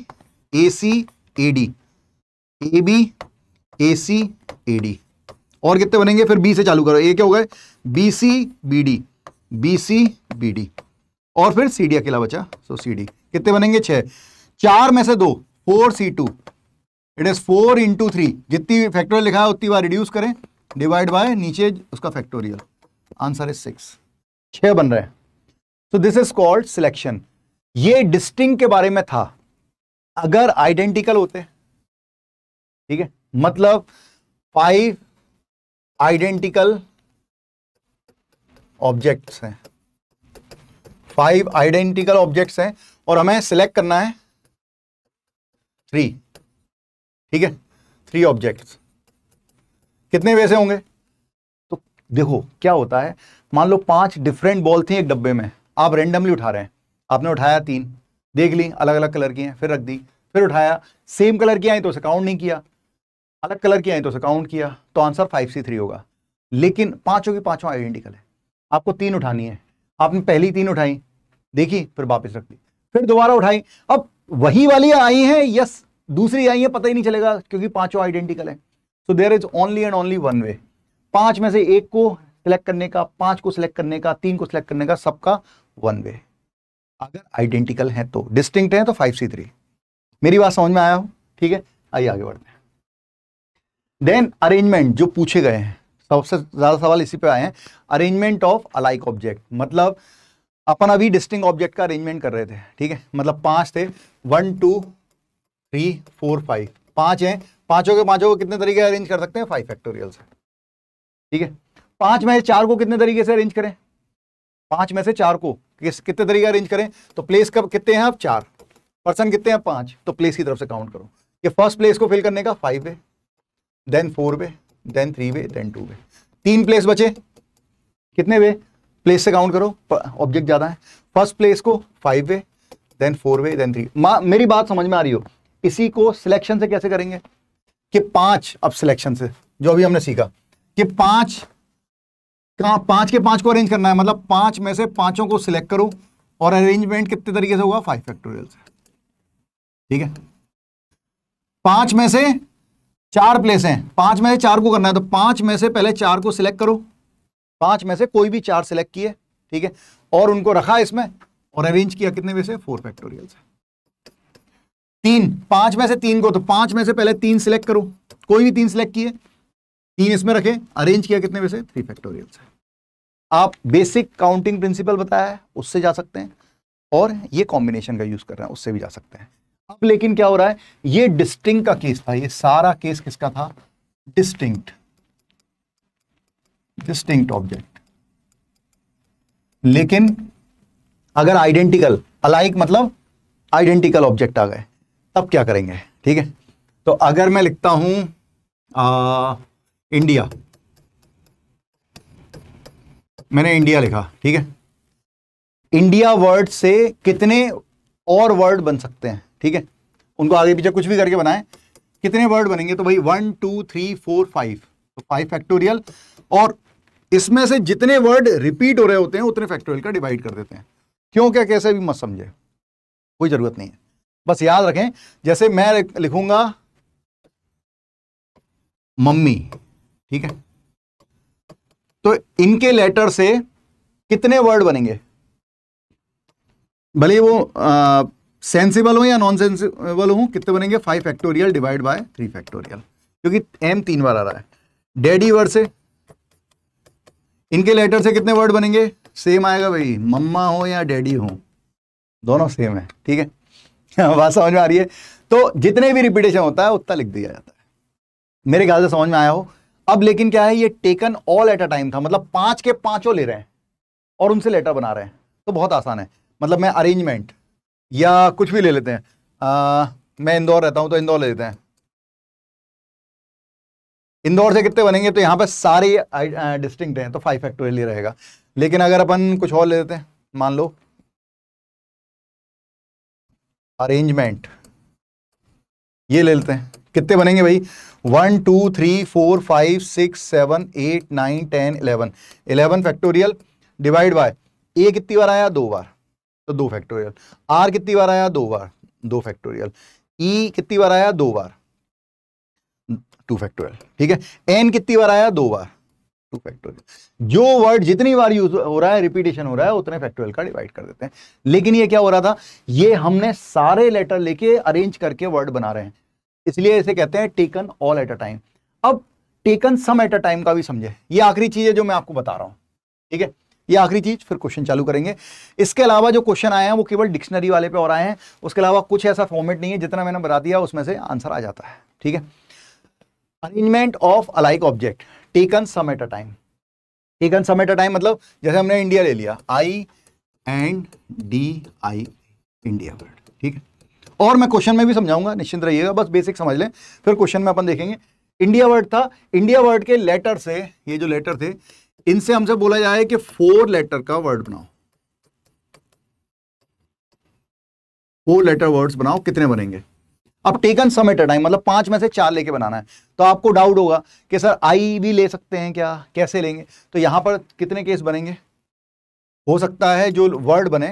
A C A D A B A C A D और कितने बनेंगे फिर बी से चालू करो ये क्या हो गए B C B D B C B D और फिर सी डी अकेला बचा सो सी डी कितने बनेंगे छह चार में से दो four C two it is four into three जितनी फैक्टोरियल लिखा है उतनी बार रिड्यूस करें डिवाइड बाय नीचे उसका फैक्टोरियल आंसर इज सिक्स छः बन रहे so this is called selection ये डिस्टिंग के बारे में था अगर आइडेंटिकल होते ठीक है मतलब फाइव आइडेंटिकल ऑब्जेक्ट्स हैं फाइव आइडेंटिकल ऑब्जेक्ट्स हैं और हमें सिलेक्ट करना है थ्री ठीक है थ्री ऑब्जेक्ट्स कितने वैसे होंगे तो देखो क्या होता है मान लो पांच डिफरेंट बॉल थी एक डब्बे में आप रेंडमली उठा रहे हैं आपने उठाया तीन देख ली अलग अलग कलर की हैं फिर रख दी फिर उठाया सेम कलर की आई तो उसे काउंट नहीं किया अलग कलर की आए तो उसे काउंट किया तो आंसर फाइव सी थ्री होगा लेकिन पांचों की पांचों आइडेंटिकल है आपको तीन उठानी है आपने पहली तीन उठाई देखी फिर वापस रख दी फिर दोबारा उठाई अब वही वाली आई है यस दूसरी आई है पता ही नहीं चलेगा क्योंकि पांचों आइडेंटिकल है so there is only and only one way पांच में से एक को सिलेक्ट करने का पांच को सिलेक्ट करने का तीन को सिलेक्ट करने का सबका वन वे अगर आइडेंटिकल है तो डिस्टिंक्ट है तो फाइव सी थ्री मेरी बात समझ में आया हो ठीक है आइए आगे बढ़ते हैं देन अरेंजमेंट जो पूछे गए हैं सबसे ज़्यादा सवाल इसी पे आए हैं अरेंजमेंट ऑफ अलाइक ऑब्जेक्ट मतलब अपन अभी डिस्टिंग ऑब्जेक्ट का अरेंजमेंट कर रहे थे ठीक है मतलब पांच थे one two three four five पांच हैं पांचों के पांचों को कितने तरीके से अरेंज कर सकते हैं फाइव फैक्टोरियल से ठीक है पांच में चार को कितने तरीके से अरेंज करें पांच में से चार को किस कितने तरीके अरेंज करें तो प्लेस कब कितने हैं आप चार पर्सन कितने हैं पांच तो प्लेस की तरफ से काउंट करो ये फर्स्ट प्लेस को फिल करने का फाइव है then four way then three way then two way तीन प्लेस बचे कितने वे प्लेस से काउंट करो ऑब्जेक्ट ज़्यादा है फर्स्ट प्लेस को five way then four way then three मेरी बात समझ में आ रही हो इसी को सिलेक्शन से कैसे करेंगे कि पांच अब सिलेक्शन से जो अभी हमने सीखा कि पांच कहा पांच के पांच को अरेंज करना है मतलब पांच में से पांचों को सिलेक्ट करो और अरेंजमेंट कितने तरीके से होगा फाइव फैक्टोरियल से ठीक है पांच में से चार प्लेस हैं पांच में से चार को करना है तो पांच में से पहले चार को सिलेक्ट करो पांच में से कोई भी चार सिलेक्ट किए ठीक है और उनको रखा इसमें और अरेंज किया कितने में से फोर फैक्टोरियल से तीन पांच में से तीन को तो पांच में से पहले तीन सिलेक्ट करो कोई भी तीन सिलेक्ट किए तीन इसमें रखे अरेंज किया कितने में से थ्री फैक्टोरियल से आप बेसिक काउंटिंग प्रिंसिपल बताया है उससे जा सकते हैं और ये कॉम्बिनेशन का यूज कर रहे हैं उससे भी जा सकते हैं अब लेकिन क्या हो रहा है ये डिस्टिंग का केस था ये सारा केस किसका था डिस्टिंक्ट डिस्टिंक्ट ऑब्जेक्ट लेकिन अगर आइडेंटिकल अलाइक मतलब आइडेंटिकल ऑब्जेक्ट आ गए तब क्या करेंगे ठीक है तो अगर मैं लिखता हूं आ, इंडिया मैंने इंडिया लिखा ठीक है इंडिया वर्ड से कितने और वर्ड बन सकते हैं ठीक है उनको आगे पीछे कुछ भी करके बनाए कितने वर्ड बनेंगे तो भाई one two three four five तो फाइव फैक्टोरियल और इसमें से जितने वर्ड रिपीट हो रहे होते हैं उतने फैक्टोरियल का डिवाइड कर देते हैं क्यों क्या कैसे भी मत समझे कोई ज़रूरत नहीं है बस याद रखें जैसे मैं लिखूंगा मम्मी ठीक है तो इनके लेटर से कितने वर्ड बनेंगे भले वो सेंसिबल हूं या नॉन सेंसिबल हूं कितने बनेंगे five factorial divide by three factorial क्योंकि एम तीन बार आ रहा है डेडी वर्ड से इनके लेटर से कितने वर्ड बनेंगे सेम आएगा भाई मम्मा हो या डैडी हो दोनों सेम है ठीक है हाँ, बात समझ में आ रही है तो जितने भी रिपीटेशन होता है उतना लिख दिया जाता है मेरे ख्याल से समझ में आया हो अब लेकिन क्या है ये taken all at a time था मतलब पांच के पांचों ले रहे हैं और उनसे लेटर बना रहे हैं तो बहुत आसान है मतलब मैं अरेंजमेंट या कुछ भी ले लेते हैं आ, मैं इंदौर रहता हूं तो इंदौर ले लेते हैं इंदौर से कितने बनेंगे तो यहां पर सारे डिस्टिंक्ट हैं तो फाइव फैक्टोरियल रहेगा लेकिन अगर अपन कुछ और ले लेते हैं मान लो अरेंजमेंट ये ले लेते हैं कितने बनेंगे भाई one two three four five six seven eight nine ten eleven eleven factorial divide by A कितनी बार आया दो बार तो दो फैक्टोरियल आर कितनी बार आया दो बार दो फैक्टोरियल ई e कितनी बार आया दो बार टू फैक्टोरियल ठीक है एन कितनी बार आया दो बार टू फैक्टोरियल जो वर्ड जितनी बार यूज हो रहा है रिपीटेशन हो रहा है उतने फैक्टोरियल का डिवाइड कर देते हैं लेकिन ये क्या हो रहा था ये हमने सारे लेटर लेके अरेंज करके वर्ड बना रहे हैं इसलिए इसे कहते हैं taken all at a time अब taken some at a time का भी समझे ये आखिरी चीज है जो मैं आपको बता रहा हूं ठीक है ये आखिरी चीज फिर क्वेश्चन चालू करेंगे इसके अलावा जो क्वेश्चन आए हैं वो केवल डिक्शनरी वाले पे और आए हैं उसके अलावा कुछ ऐसा फॉर्मेट नहीं है जितना मैंने बता दिया उसमें से आंसर आ जाता है ठीक है arrangement of alike object taken some at a time taken some at a time मतलब जैसे हमने इंडिया ले लिया I and D I India word ठीक है और मैं क्वेश्चन में भी समझाऊंगा निश्चिंत रहिएगा बस बेसिक समझ लें फिर क्वेश्चन में अपन देखेंगे इंडिया वर्ड था इंडिया वर्ड के लेटर से ये जो लेटर थे इनसे हमसे बोला जाए कि फोर लेटर का वर्ड बनाओ फोर लेटर वर्ड्स बनाओ कितने बनेंगे अब टेकन समेटेड आई मतलब पांच में से चार लेके बनाना है तो आपको डाउट होगा कि सर आई भी ले सकते हैं क्या कैसे लेंगे तो यहां पर कितने केस बनेंगे हो सकता है जो वर्ड बने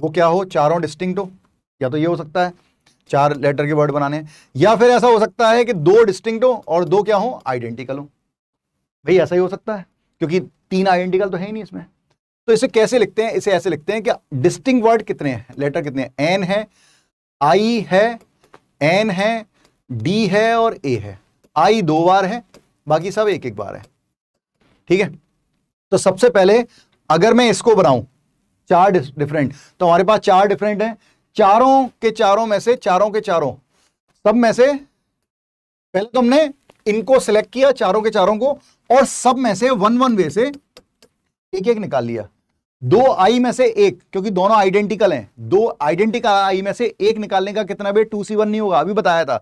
वो क्या हो चारों डिस्टिंक्ट हो या तो ये हो सकता है चार लेटर के वर्ड बनाने या फिर ऐसा हो सकता है कि दो डिस्टिंक्ट हो और दो क्या हो आइडेंटिकल हो भाई ऐसा ही हो सकता है क्योंकि तीन आइडेंटिकल तो है ही नहीं इसमें तो इसे कैसे लिखते हैं इसे ऐसे लिखते हैं कि डिस्टिंग वर्ड कितने हैं लेटर कितने हैं एन है आई है एन है डी है और ए है आई दो बार है बाकी सब एक एक बार है ठीक है तो सबसे पहले अगर मैं इसको बनाऊं चार डिफरेंट तो हमारे पास चार डिफरेंट हैं चारों के चारों में से चारों के चारों सब में से पहले तो हमने इनको सिलेक्ट किया चारों के चारों को और सब में से वन वन वे से एक एक निकाल लिया दो आई में से एक क्योंकि दोनों आइडेंटिकल हैं दो आइडेंटिकल आई में से एक निकालने का कितना वे टू सी वन नहीं होगा अभी बताया था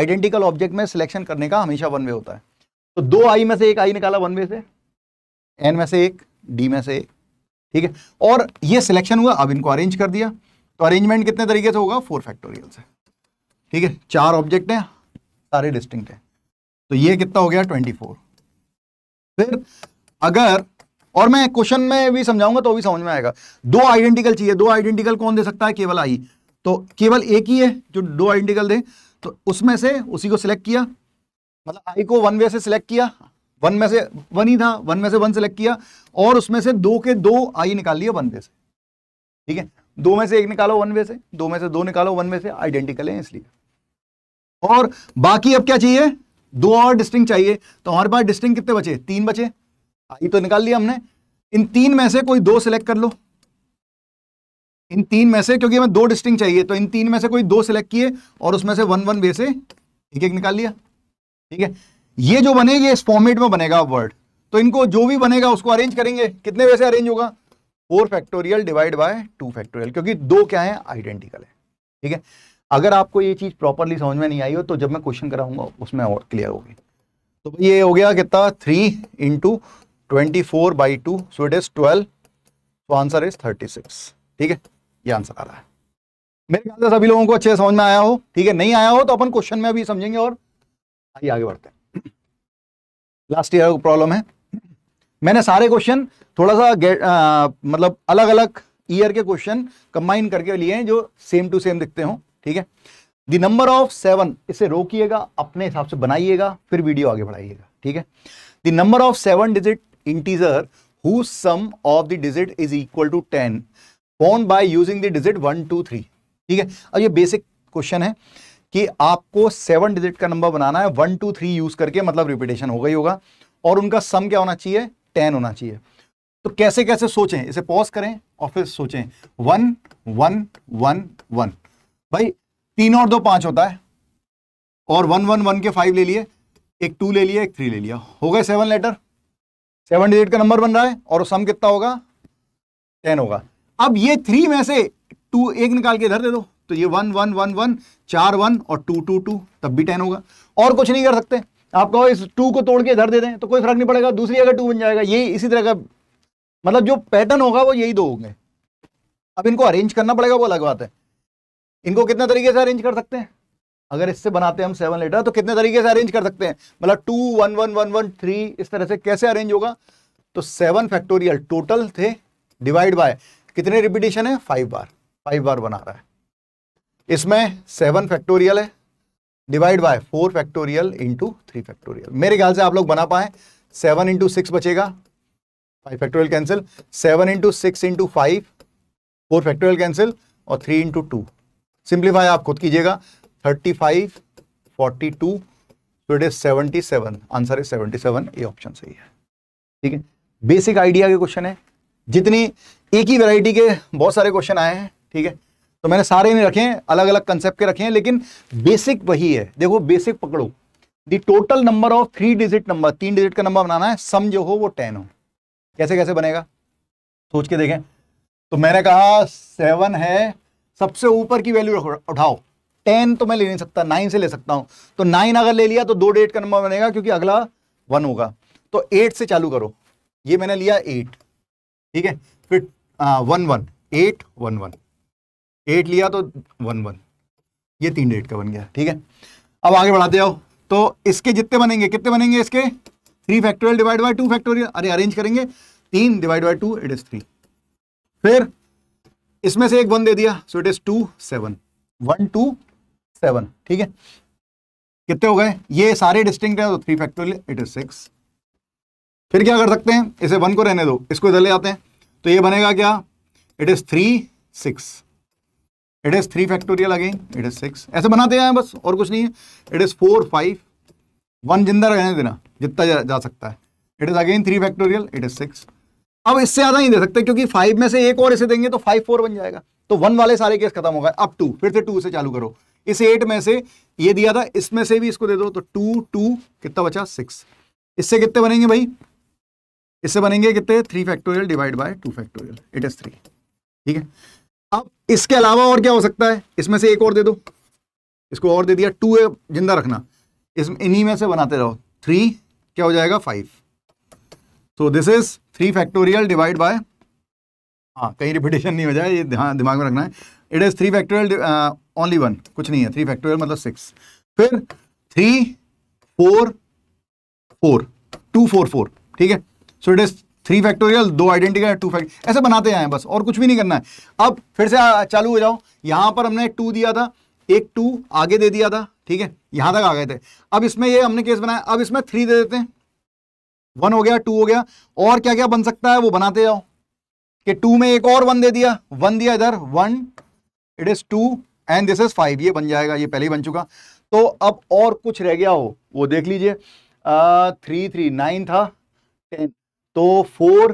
आइडेंटिकल ऑब्जेक्ट में सिलेक्शन करने का हमेशा वन वे होता है तो दो आई में से एक आई निकाला वन वे से एन में से एक डी में से एक ठीक है और ये सिलेक्शन हुआ अब इनको अरेंज कर दिया तो अरेंजमेंट कितने तरीके से होगा फोर फैक्टोरियल से ठीक है चार ऑब्जेक्ट हैं सारे डिस्टिंक्ट हैं तो ये कितना हो गया ट्वेंटी फोर फिर अगर और मैं क्वेश्चन में भी समझाऊंगा तो भी समझ में आएगा दो आइडेंटिकल चाहिए दो आइडेंटिकल कौन दे सकता है केवल आई तो केवल एक ही है जो दो आइडेंटिकल दे तो उसमें से उसी को सिलेक्ट किया मतलब आई को वन वे से सिलेक्ट किया वन में से वन ही था वन में से वन सिलेक्ट किया और उसमें से दो के दो आई निकाल लिया वन वे से ठीक है दो में से एक निकालो वन वे से दो में से दो निकालो वन वे से आइडेंटिकल है इसलिए और बाकी अब क्या चाहिए दो और डिस्टिंग चाहिए तो हमारे पास डिस्टिंग कितने बचे तीन बचे आई तो निकाल लिया हमने इन तीन में से कोई दो सिलेक्ट कर लो इन तीन में से क्योंकि हमें दो डिस्टिंग चाहिए तो इन तीन में से कोई दो सिलेक्ट किए और उसमें से वन वन वे से एक एक निकाल लिया ठीक है ये जो बने ये इस फॉर्मेट में बनेगा वर्ड तो इनको जो भी बनेगा उसको अरेंज करेंगे कितने वे से अरेंज होगा four factorial divide by two factorial क्योंकि दो क्या है आइडेंटिकल है ठीक है अगर आपको ये चीज़ प्रॉपरली समझ में नहीं आई हो तो जब मैं क्वेश्चन कराऊंगा उसमें और क्लियर होगी तो भाई ये हो गया कितना three into twenty four by two so it is twelve तो आंसर इज थर्टी सिक्स ठीक है ये आंसर आ रहा है मेरे ख्याल से सभी लोगों को अच्छे समझ में आया हो ठीक है नहीं आया हो तो अपन क्वेश्चन में अभी समझेंगे और आइए आगे बढ़ते हैं लास्ट ईयर प्रॉब्लम है मैंने सारे क्वेश्चन थोड़ा सा आ, मतलब अलग अलग ईयर के क्वेश्चन कंबाइन करके लिए हैं जो सेम टू सेम दिखते हों ठीक है द नंबर ऑफ सेवन इसे रोकिएगा अपने हिसाब से बनाइएगा फिर वीडियो आगे बढ़ाइएगा ठीक है the number of seven digit integer who sum of the digit is equal to ten formed by using the digit one two three ठीक है अब ये बेसिक क्वेश्चन है कि आपको सेवन डिजिट का नंबर बनाना है वन टू थ्री यूज करके मतलब रिपीटेशन हो गई होगा और उनका सम क्या होना चाहिए टेन होना चाहिए तो कैसे कैसे सोचें इसे पॉज करें और फिर सोचें वन वन वन वन भाई तीन और दो पांच होता है और वन वन वन के फाइव ले लिए एक टू ले लिया एक थ्री ले लिया हो गए सेवन लेटर सेवन डिजिट का नंबर बन रहा है और सम कितना होगा टेन होगा अब ये थ्री में से टू एक निकाल के इधर दे दो तो ये वन वन वन वन चार वन और टू टू टू तब भी टेन होगा और कुछ नहीं कर सकते आप कहो इस टू को तोड़ के इधर दे दें तो कोई फर्क नहीं पड़ेगा दूसरी अगर टू बन जाएगा यही इसी तरह का मतलब जो पैटर्न होगा वो यही दो होंगे अब इनको अरेंज करना पड़ेगा वो अलग बात है इनको कितने तरीके से अरेंज कर सकते हैं अगर इससे बनाते हैं हम सेवन लेटर तो कितने तरीके से अरेंज कर सकते हैं मतलब two one one one one three इस तरह से कैसे अरेंज होगा तो सेवन फैक्टोरियल टोटल थे डिवाइड बाय कितने रिपीटेशन है फाइव बार फाइव बार बना रहा है इसमें सेवन फैक्टोरियल है divide by four factorial into three factorial मेरे ख्याल से आप लोग बना पाए सेवन इंटू सिक्स बचेगा five factorial cancel seven into six into five four factorial cancel और थ्री इंटू टू सिंप्लीफाई आप खुद कीजिएगा थर्टी फाइव फोर्टी टू तो it is seventy seven answer है सेवेंटी सेवन ये ऑप्शन सही है ठीक है बेसिक आइडिया के क्वेश्चन है जितनी एक ही वैरायटी के बहुत सारे क्वेश्चन आए हैं ठीक है तो मैंने सारे नहीं रखे हैं अलग अलग कंसेप्ट के रखे हैं लेकिन बेसिक वही है देखो बेसिक पकड़ो the total number of three digit number तीन डिजिट का नंबर बनाना है सम जो हो वो टेन हो कैसे कैसे बनेगा सोच के देखें तो मैंने कहा सेवन है सबसे ऊपर की वैल्यू उठाओ टेन तो मैं ले नहीं सकता नाइन से ले सकता हूं तो नाइन अगर ले लिया तो दो डेट का नंबर बनेगा क्योंकि अगला वन होगा तो एट से चालू करो ये मैंने लिया एट ठीक है फिर one one eight one one eight लिया तो वन वन ये तीन डेट का बन गया ठीक है अब आगे बढ़ाते जाओ तो इसके जितने बनेंगे कितने बनेंगे इसके three factorial divide by two factorial अरे अरेंज करेंगे तीन divide by two it is three फिर इसमें से एक वन दे दिया so it is two seven one two seven ठीक है कितने हो गए ये सारे डिस्टिंग है तो three factorial it is six फिर क्या कर सकते हैं इसे वन को रहने दो इसको इधर ले जाते हैं तो ये बनेगा क्या it is three six it is three factorial again it is six ऐसे बनाते हैं बस और कुछ नहीं है it is four five one जिंदा रहने देना जितना जा, जा सकता है it is again three factorial it is six अब इससे ज्यादा नहीं दे सकते क्योंकि फाइव में से एक और इसे देंगे तो फाइव फोर बन जाएगा तो वन वाले सारे केस खत्म होगा अब टू फिर से टू से चालू करो इस एट में से ये दिया था इसमें से भी इसको दे दो तो टू टू कितना बचा सिक्स इससे कितने बनेंगे भाई इससे बनेंगे कितने three factorial divide by two factorial it is three ठीक है अब इसके अलावा और क्या हो सकता है इसमें से एक और दे दो इसको और दे दिया टू जिंदा रखना इस इन्हीं में से बनाते रहो थ्री क्या हो जाएगा five so this is three factorial divide by हाँ कहीं रिपीटेशन नहीं हो जाए ये ध्यान दिमाग में रखना है it is three factorial only one कुछ नहीं है थ्री फैक्टोरियल मतलब सिक्स फिर three four four two four four ठीक है so it is three factorial दो आइडेंटिकल टू फैक्ट ऐसे बनाते आए हैं बस और कुछ भी नहीं करना है अब फिर से चालू हो जाओ यहां पर हमने टू दिया था एक टू आगे दे दिया था ठीक है यहां तक आ गए थे अब इसमें ये हमने केस बनाया अब इसमें थ्री दे देते हैं वन हो गया टू हो गया और क्या क्या बन सकता है वो बनाते जाओ कि टू में एक और वन दे दिया वन दिया इधर one it is two and this is five ये बन जाएगा ये पहले ही बन चुका तो अब और कुछ रह गया हो वो देख लीजिए थ्री थ्री नाइन था टेन तो four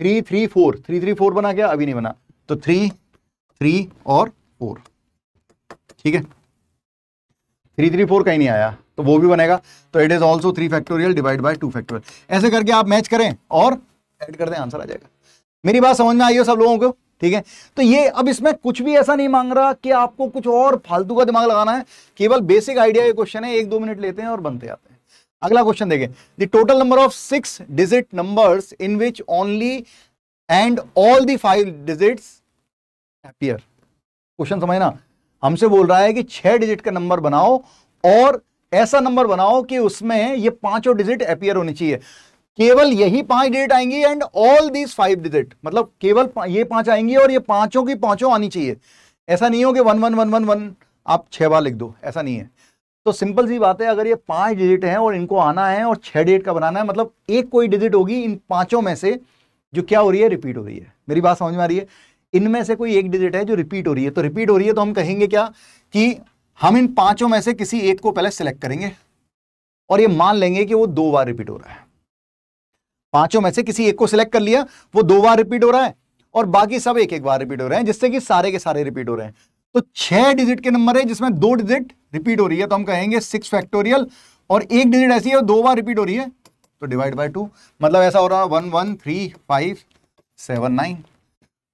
three three four three three four बना क्या अभी नहीं बना तो थ्री थ्री और फोर ठीक है थ्री थ्री फोर कहीं नहीं आया तो वो भी बनेगा तो it is also three factorial divide by two factorial ऐसे करके आप मैच करें और एड कर दें आंसर आ जाएगा मेरी बात समझ में आई हो सब लोगों को ठीक है तो ये अब इसमें कुछ भी ऐसा नहीं मांग रहा कि आपको कुछ और फालतू का दिमाग लगाना है केवल बेसिक आइडिया ये क्वेश्चन है एक दो मिनट लेते हैं और बनते आते हैं अगला क्वेश्चन देखें the total number of six digit numbers in which only and all the five digits appear question समझना हमसे बोल रहा है कि छह डिजिट का नंबर बनाओ और ऐसा नंबर बनाओ कि उसमें ये पांचों डिजिट अपियर होनी चाहिए केवल यही पांच डिजिट आएंगी and all these five digit मतलब केवल ये पांच आएंगी और ये पांचों की पांचों आनी चाहिए ऐसा नहीं हो कि one one one one one आप छह बार लिख दो ऐसा नहीं है तो सिंपल सी बात है अगर ये पांच डिजिट हैं और इनको आना है और छह डिजिट का बनाना है मतलब एक कोई डिजिट होगी इन पांचों में से जो क्या हो रही है रिपीट हो रही है मेरी बात समझ में आ रही है इनमें से कोई एक डिजिट है जो रिपीट हो रही है तो रिपीट हो रही है तो हम कहेंगे क्या कि हम इन पांचों में से किसी एक को पहले सिलेक्ट करेंगे और ये मान लेंगे कि वो दो बार रिपीट हो रहा है पांचों में से किसी एक को सिलेक्ट कर लिया वो दो बार रिपीट हो रहा है और बाकी सब एक एक बार रिपीट हो रहे हैं जिससे कि सारे के सारे रिपीट हो रहे हैं तो छह डिजिट के नंबर है जिसमें दो डिजिट रिपीट हो रही है तो हम कहेंगे सिक्स फैक्टोरियल और एक डिजिट ऐसी है दो बार रिपीट हो रही है तो डिवाइड बाई टू मतलब ऐसा हो रहा है one one three five seven nine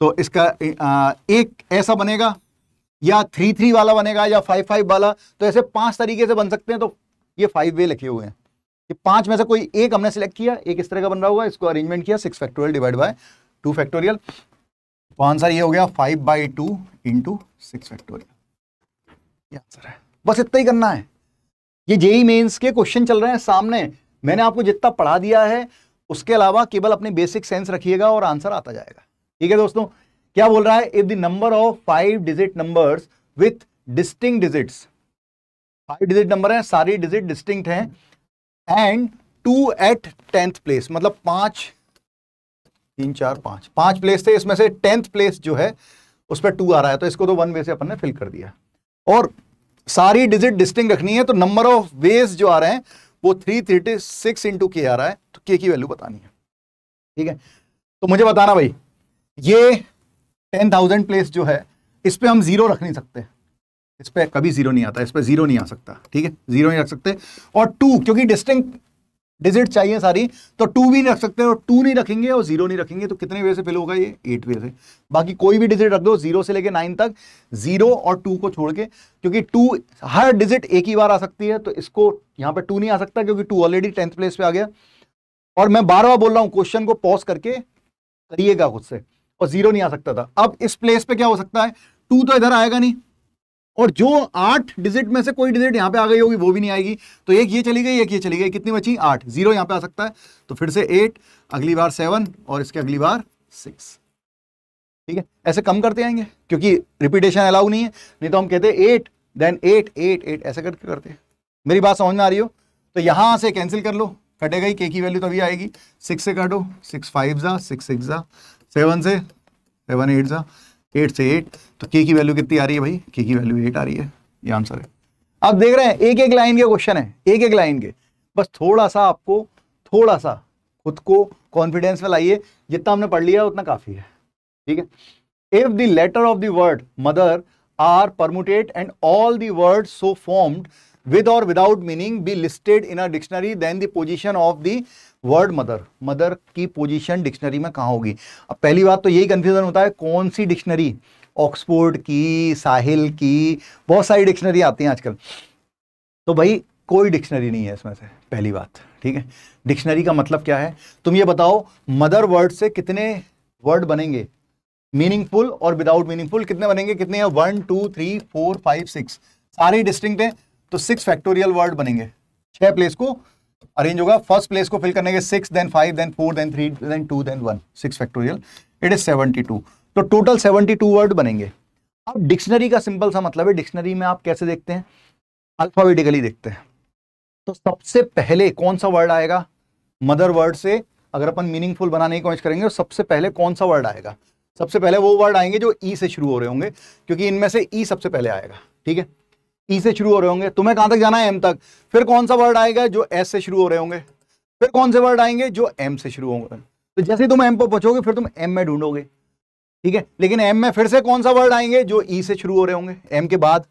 तो इसका एक ऐसा बनेगा या थ्री थ्री वाला बनेगा या फाइव फाइव वाला तो ऐसे पांच तरीके से बन सकते हैं तो ये फाइव वे लिखे हुए हैं कि पांच में से कोई एक हमने सेलेक्ट किया एक इस तरह का बन रहा होगा इसको अरेंजमेंट किया six factorial divide by two factorial तो आंसर ये हो गया five by two into six factorial answer है बस इतना ही करना है ये जेई मेन्स के क्वेश्चन चल रहे हैं सामने मैंने आपको जितना पढ़ा दिया है उसके अलावा केवल अपने बेसिक सेंस रखिएगा और आंसर आता जाएगा ठीक है दोस्तों क्या बोल रहा है if the number of five digit numbers with distinct digits five digit number है सारी डिजिट डिस्टिंक्ट हैं and two at tenth place मतलब पांच तीन चार पांच पांच प्लेस थे इसमें से टेंथ प्लेस जो है उस पर टू आ रहा है तो इसको तो वन वे से अपन ने फिल कर दिया और सारी डिजिट डिस्टिंग रखनी है तो नंबर ऑफ वेज जो आ रहे हैं वो थ्री थर्टी सिक्स इंटू के आ रहा है तो के की वैल्यू बतानी है ठीक है तो मुझे बताना भाई ये टेन थाउजेंड प्लेस जो है इस पर हम जीरो रख नहीं सकते इस पर कभी जीरो नहीं आता इस पर जीरो नहीं आ सकता ठीक है जीरो नहीं रख सकते और टू क्योंकि डिस्टिंग डिजिट चाहिए सारी तो टू भी नहीं रख सकते और टू नहीं रखेंगे और जीरो नहीं रखेंगे तो कितने वे से फिल होगा ये एट वे से बाकी कोई भी डिजिट रख दो जीरो से लेकर नाइन तक जीरो और टू को छोड़ के क्योंकि टू हर डिजिट एक ही बार आ सकती है तो इसको यहाँ पे टू नहीं आ सकता क्योंकि टू ऑलरेडी टेंथ प्लेस पे आ गया और मैं बार बार बोल रहा हूँ क्वेश्चन को पॉज करके करिएगा खुद से और जीरो नहीं आ सकता था अब इस प्लेस पे क्या हो सकता है टू तो इधर आएगा नहीं और जो आठ डिजिट में से कोई डिजिट यहां पे आ गई होगी वो भी नहीं आएगी तो एक ये चली गई एक ये चली गई कितनी बची आठ जीरो यहां पे आ सकता है तो फिर से एट अगली बार सेवन और इसके अगली बार सिक्स ठीक है ऐसे कम करते आएंगे क्योंकि रिपीटेशन अलाउ नहीं है नहीं तो हम कहते eight then eight eight eight ऐसे करके करते हैं मेरी बात समझ में आ रही हो तो यहां से कैंसिल कर लो कटेगा ही के की वैल्यू तो अभी आएगी सिक्स से काटो सिक्स फाइव जा सिक्स सिक्स जा सेवन से सेवन एट सा एट से एट तो के की वैल्यू कितनी आ रही है भाई के की वैल्यू एट आ रही है ये आंसर है आप देख रहे हैं एक एक लाइन के क्वेश्चन है एक एक लाइन के बस थोड़ा सा आपको थोड़ा सा खुद को कॉन्फिडेंस में लाइए जितना हमने पढ़ लिया उतना काफ़ी है ठीक है if the letter of the word mother are permute and all the word so formed with और without meaning be listed in a dictionary then the position of the word mother mother की position dictionary में कहाँ होगी अब पहली बात तो यही कन्फ्यूज़न होता है कौन सी डिक्शनरी ऑक्सफोर्ड की साहिल की बहुत सारी डिक्शनरी आती हैं आजकल तो भाई कोई डिक्शनरी नहीं है इसमें से पहली बात ठीक है डिक्शनरी का मतलब क्या है तुम ये बताओ मदर वर्ड से कितने वर्ड बनेंगे मीनिंगफुल और विदाउट मीनिंगफुल कितने बनेंगे कितने हैं one two three four five six सारे डिस्टिंक्ट हैं तो सिक्स फैक्टोरियल वर्ड बनेंगे छह प्लेस को अरेंज होगा फर्स्ट प्लेस को फिल करने के six then five then four then three then two then one six factorial it is seventy two तो टोटल सेवेंटी टू वर्ड बनेंगे अब डिक्शनरी का सिंपल सा मतलब है डिक्शनरी में आप कैसे देखते हैं अल्फाबेटिकली देखते हैं तो सबसे पहले कौन सा वर्ड आएगा मदर वर्ड से अगर अपन मीनिंगफुल बनाने की कोशिश करेंगे तो सबसे पहले कौन सा वर्ड आएगा सबसे पहले वो वर्ड आएंगे जो ई e से शुरू हो रहे होंगे क्योंकि इनमें से ई e सबसे पहले आएगा ठीक है ई e से शुरू हो रहे होंगे तुम्हें कहां तक जाना है एम तक फिर कौन सा वर्ड आएगा जो एस से शुरू हो रहे होंगे फिर कौन से वर्ड आएंगे जो एम से शुरू होंगे तो जैसे तुम एम पर पहुंचोगे फिर तुम एम में ढूंढोगे ठीक है लेकिन एम में फिर से कौन सा वर्ड आएंगे जो ई e से शुरू हो रहे होंगे एम के बाद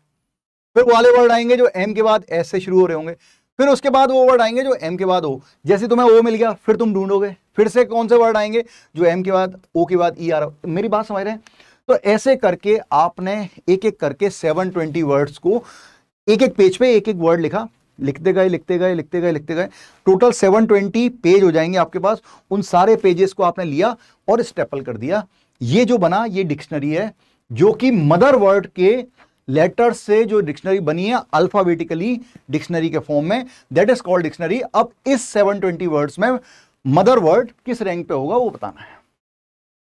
फिर वाले वर्ड आएंगे जो एम के बाद एस से शुरू हो रहे होंगे फिर उसके बाद वो वर्ड आएंगे जो एम के बाद ओ जैसे तुम्हें ओ मिल गया फिर तुम ढूंढोगे फिर से कौन से वर्ड आएंगे जो एम के बाद ओ के बाद ई e आ रहा मेरी बात समझ रहे हैं तो ऐसे करके आपने एक एक करके 720 वर्ड्स को एक एक पेज पे एक एक वर्ड लिखा लिखते गए लिखते गए लिखते गए लिखते गए टोटल 720 पेज हो जाएंगे आपके पास उन सारे पेजेस को आपने लिया और स्टेपल कर दिया ये जो बना ये डिक्शनरी है जो कि मदर वर्ड के लेटर्स से जो डिक्शनरी बनी है अल्फाबेटिकली डिक्शनरी के फॉर्म में दैट इज कॉल्ड डिक्शनरी अब इस 720 वर्ड्स में मदर वर्ड किस रैंक पे होगा वो बताना है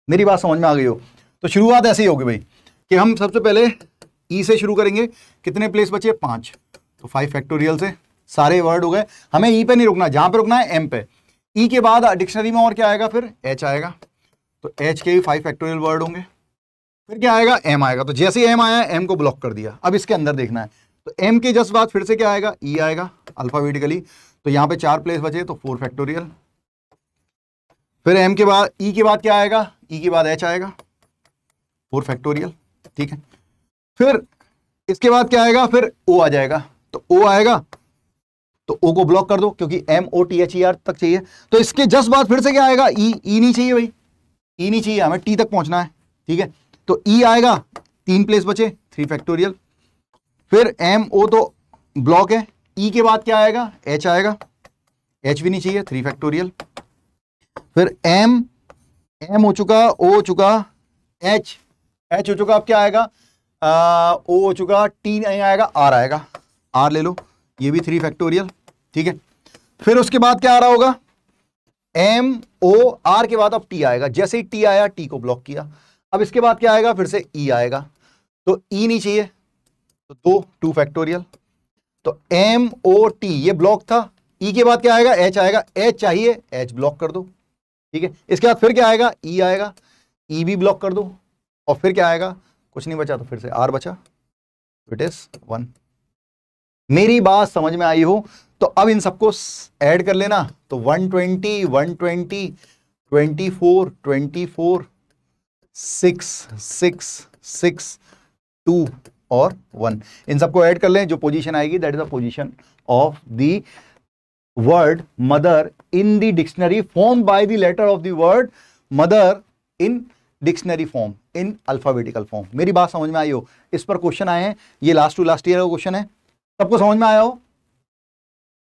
मेरी बात समझ में आ गई हो तो शुरुआत ऐसे ही होगी भाई कि हम सबसे पहले ई e से शुरू करेंगे कितने प्लेस बचे पांच तो फाइव फैक्टोरियल से सारे वर्ड हो गए हमें ई e पे नहीं रुकना जहां पे रुकना है एम पे ई e के बाद डिक्शनरी में और क्या आएगा फिर एच आएगा तो एच के भी फाइव फैक्टोरियल वर्ड होंगे फिर क्या आएगा एम आएगा तो जैसे एम आया एम को ब्लॉक कर दिया अब इसके अंदर देखना है तो एम के जस्ट बाद फिर से क्या आएगा ई e आएगा अल्फाबेटिकली तो यहां पर चार प्लेस बचे तो फोर फैक्टोरियल फिर एम के बाद ई e के बाद क्या आएगा ई e के बाद एच आएगा फोर फैक्टोरियल ठीक है फिर इसके बाद क्या आएगा फिर ओ आ जाएगा तो ओ आएगा तो ओ को ब्लॉक कर दो क्योंकि M O T H E R तक चाहिए तो इसके जस्ट बाद फिर से क्या आएगा ई e, ई e नहीं चाहिए भाई ई e नहीं चाहिए हमें टी तक पहुंचना है ठीक है तो ई आएगा तीन प्लेस बचे थ्री फैक्टोरियल फिर एम ओ तो ब्लॉक है ई के बाद क्या आएगा एच आएगा एच भी नहीं चाहिए थ्री फैक्टोरियल फिर एम एम हो चुका ओ हो चुका एच एच हो चुका अब क्या आएगा ओ हो चुका टी नहीं आएगा आर आएगा आर ले लो ये भी थ्री फैक्टोरियल ठीक है फिर उसके बाद क्या आ रहा होगा एम ओ आर के बाद अब टी आएगा जैसे ही टी आया टी को ब्लॉक किया अब इसके बाद क्या आएगा फिर से ई e आएगा तो ई e नहीं चाहिए तो दो टू फैक्टोरियल तो एम ओ टी ये ब्लॉक था ई e के बाद क्या आएगा एच आएगा एच चाहिए एच ब्लॉक कर दो ठीक है इसके बाद फिर क्या आएगा ई e आएगा ई e भी ब्लॉक कर दो और फिर क्या आएगा कुछ नहीं बचा तो फिर से आर बचा इट इज वन मेरी बात समझ में आई हो तो अब इन सबको ऐड कर लेना तो 120, 120, 24, four six six six two और वन इन सबको ऐड कर लें जो पोजीशन आएगी that is the position of the word mother in the dictionary form by the letter of the word mother in dictionary form in alphabetical form मेरी बात समझ में आई हो इस पर क्वेश्चन आए हैं ये लास्ट टू लास्ट ईयर का क्वेश्चन है सबको समझ में आया हो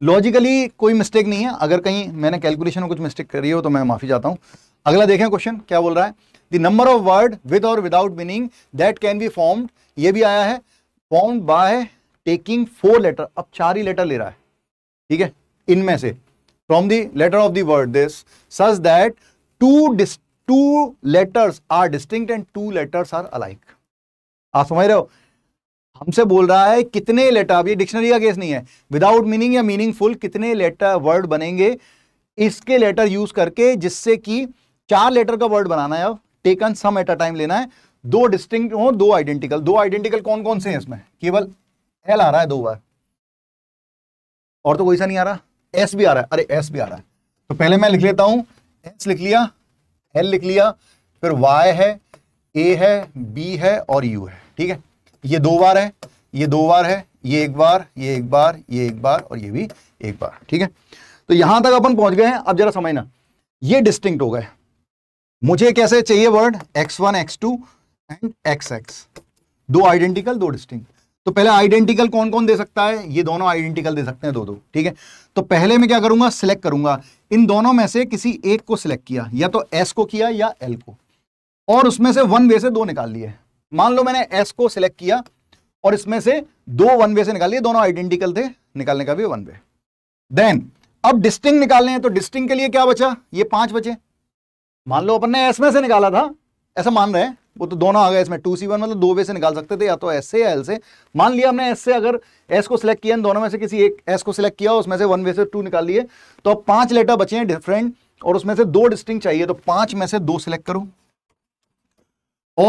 लॉजिकली कोई मिस्टेक नहीं है अगर कहीं मैंने कैलकुलेशन में कुछ मिस्टेक करी हो तो मैं माफ़ी चाहता हूं अगला देखें क्वेश्चन क्या बोल रहा है the number of word with और without meaning that can be formed ये भी आया है formed by taking four letter अब चार ही लेटर ले रहा है ठीक है इनमें से from the letter of the word this such that two डिस्ट two letters are distinct and two letters are alike आप समझ रहे हो हमसे बोल रहा है कितने लेटर अब ये डिक्शनरी का केस नहीं है विदाउट मीनिंग या मीनिंगफुल कितने लेटर वर्ड बनेंगे इसके लेटर यूज करके जिससे कि चार लेटर का वर्ड बनाना है taken some at a time लेना है दो डिस्टिंक्ट हो दो आइडेंटिकल दो आइडेंटिकल कौन कौन से हैं इसमें केवल एल आ रहा है दो बार और तो कोई सा नहीं आ रहा एस भी आ रहा है अरे एस भी आ रहा है तो पहले मैं लिख लेता हूं एस लिख लिया एल लिख लिया फिर वाई है ए है बी है और यू है ठीक है ये दो बार है ये दो बार है ये एक बार ये एक बार ये एक बार और ये भी एक बार ठीक है तो यहां तक अपन पहुंच गए हैं अब जरा समझना ये डिस्टिंक्ट हो गए मुझे कैसे चाहिए word x one x two and x x दो आइडेंटिकल दो डिस्टिंक्ट तो पहले आइडेंटिकल कौन कौन दे सकता है ये दोनों आइडेंटिकल दे सकते हैं दो दो ठीक है तो पहले मैं क्या करूंगा सिलेक्ट करूंगा इन दोनों में से किसी एक को सिलेक्ट किया या तो एस को किया या एल को और उसमें से वन वे से दो निकाल लिए मान लो मैंने एस को सिलेक्ट किया और इसमें से दो वन वे से निकाल लिए दोनों आइडेंटिकल थे निकालने का भी वन वे देन अब डिस्टिंग निकालने हैं तो डिस्टिंग के लिए क्या बचा ये पांच बचे मान लो अपन ने एस में से निकाला था ऐसा मान रहे हैं वो तो दोनों आ गए इसमें टू सी वन मतलब दो वे से निकाल सकते थे या तो एस से या एल से मान लिया हमने एस से अगर एस को सिलेक्ट किया दोनों में से किसी एक एस को सिलेक्ट किया उसमें से वन वे से टू निकाल लिए तो अब पांच लेटर बचे हैं डिफरेंट और उसमें से दो डिस्टिंग चाहिए तो पांच में से दो सिलेक्ट करो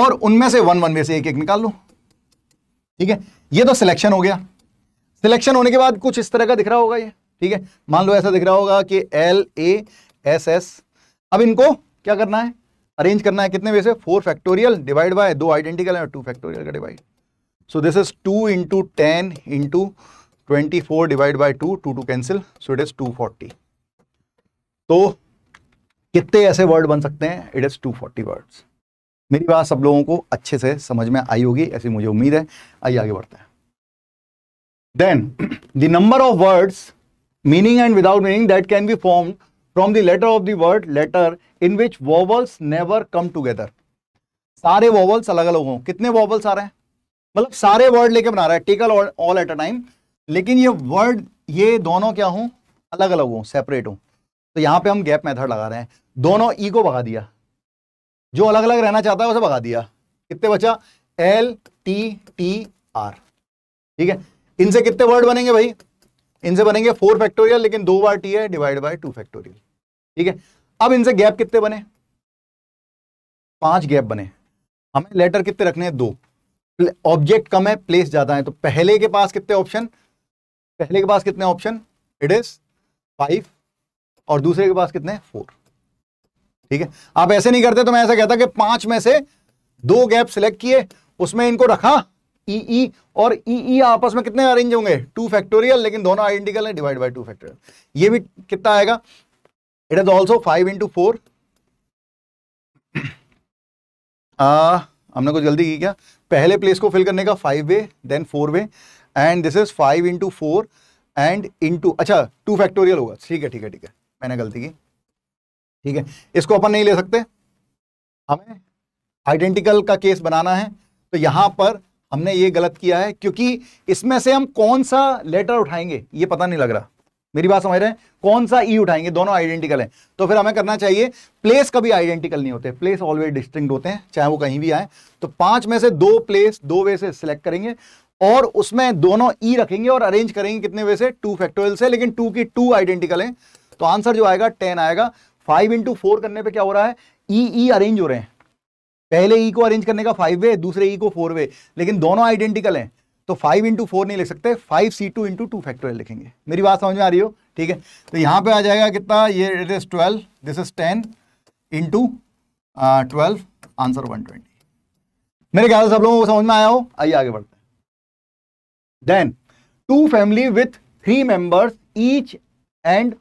और उनमें से वन वन वे से एक एक निकाल लो ठीक है ये तो सिलेक्शन हो गया सिलेक्शन होने के बाद कुछ इस तरह का दिख रहा होगा ये ठीक है मान लो ऐसा दिख रहा होगा कि एल ए एस एस अब इनको क्या करना है अरेंज करना है कितने वे से फोर फैक्टोरियल डिवाइड बाय दो आइडेंटिकल है टू फैक्टोरियल का divide so this is two into ten into twenty four divide by two two two cancel so it is two forty तो कितने ऐसे वर्ड बन सकते हैं it is two forty words मेरी बात सब लोगों को अच्छे से समझ में आई होगी ऐसी मुझे उम्मीद है आइए आगे बढ़ते हैं then the number of words meaning and without meaning that can be formed from the letter of the word letter in which vowels never come together सारे वॉवल्स अलग अलग हों कितने वॉवल्स आ रहे हैं मतलब सारे वर्ड लेके बना रहा है टिकल ऑल एट अ टाइम लेकिन ये वर्ड ये दोनों क्या हों अलग अलग हों सेपरेट हों तो यहाँ पे हम गैप मेथड लगा रहे हैं दोनों ई e को भगा दिया जो अलग अलग रहना चाहता है उसे भगा दिया कितने बचा एल टी टी आर ठीक है इनसे कितने वर्ड बनेंगे भाई इनसे बनेंगे फोर फैक्टोरियल लेकिन दो बार टी है डिवाइड बाय टू फैक्टोरियल ठीक है अब इनसे गैप कितने बने पांच गैप बने हमें लेटर कितने रखने हैं दो ऑब्जेक्ट कम है प्लेस ज़्यादा है तो पहले के पास कितने ऑप्शन पहले के पास कितने ऑप्शन इट इज फाइव और दूसरे के पास कितने फोर ठीक है आप ऐसे नहीं करते तो मैं ऐसा कहता कि पांच में से दो गैप सिलेक्ट किए उसमें इनको रखा ई e, e, और ई e, e, आपस में कितने अरेंज होंगे टू फैक्टोरियल लेकिन दोनों आइडेंटिकल है डिवाइड बाई टू फैक्टोरियल ये भी कितना आएगा it is also five into four हमने कुछ जल्दी की क्या पहले प्लेस को फिल करने का five way then four way and this is five into four and into अच्छा टू फैक्टोरियल होगा ठीक है ठीक है ठीक है मैंने गलती की ठीक है इसको अपन नहीं ले सकते हमें आइडेंटिकल का केस बनाना है तो यहां पर हमने ये गलत किया है क्योंकि इसमें से हम कौन सा लेटर उठाएंगे ये पता नहीं लग रहा मेरी बात समझ रहे हैं कौन सा ई e उठाएंगे दोनों आइडेंटिकल हैं तो फिर हमें करना चाहिए प्लेस कभी आइडेंटिकल नहीं होते प्लेस ऑलवेज डिस्टिंक्ट होते हैं चाहे वो कहीं भी आए तो पांच में से दो प्लेस दो वे से सिलेक्ट करेंगे और उसमें दोनों ई e रखेंगे और अरेंज करेंगे कितने वे से टू फैक्टोरियल से लेकिन टू की टू आइडेंटिकल है तो आंसर जो आएगा टेन आएगा फाइव इंटू फोर करने पर क्या हो रहा है ई ई अरेंज हो रहे हैं पहले ई e को अरेंज करने का फाइव वे दूसरे ई e को फोर वे लेकिन दोनों आइडेंटिकल हैं तो फाइव इंटू फोर नहीं लिख सकते five C two into two factorial लिखेंगे मेरी बात समझ में आ रही हो ठीक है तो यहाँ पे आ जाएगा कितना ये it is twelve this is ten into twelve answer one twenty मेरे ख्याल से सब लोगों को समझ में आया हो आइए आगे बढ़ते हैं then two family with three members each and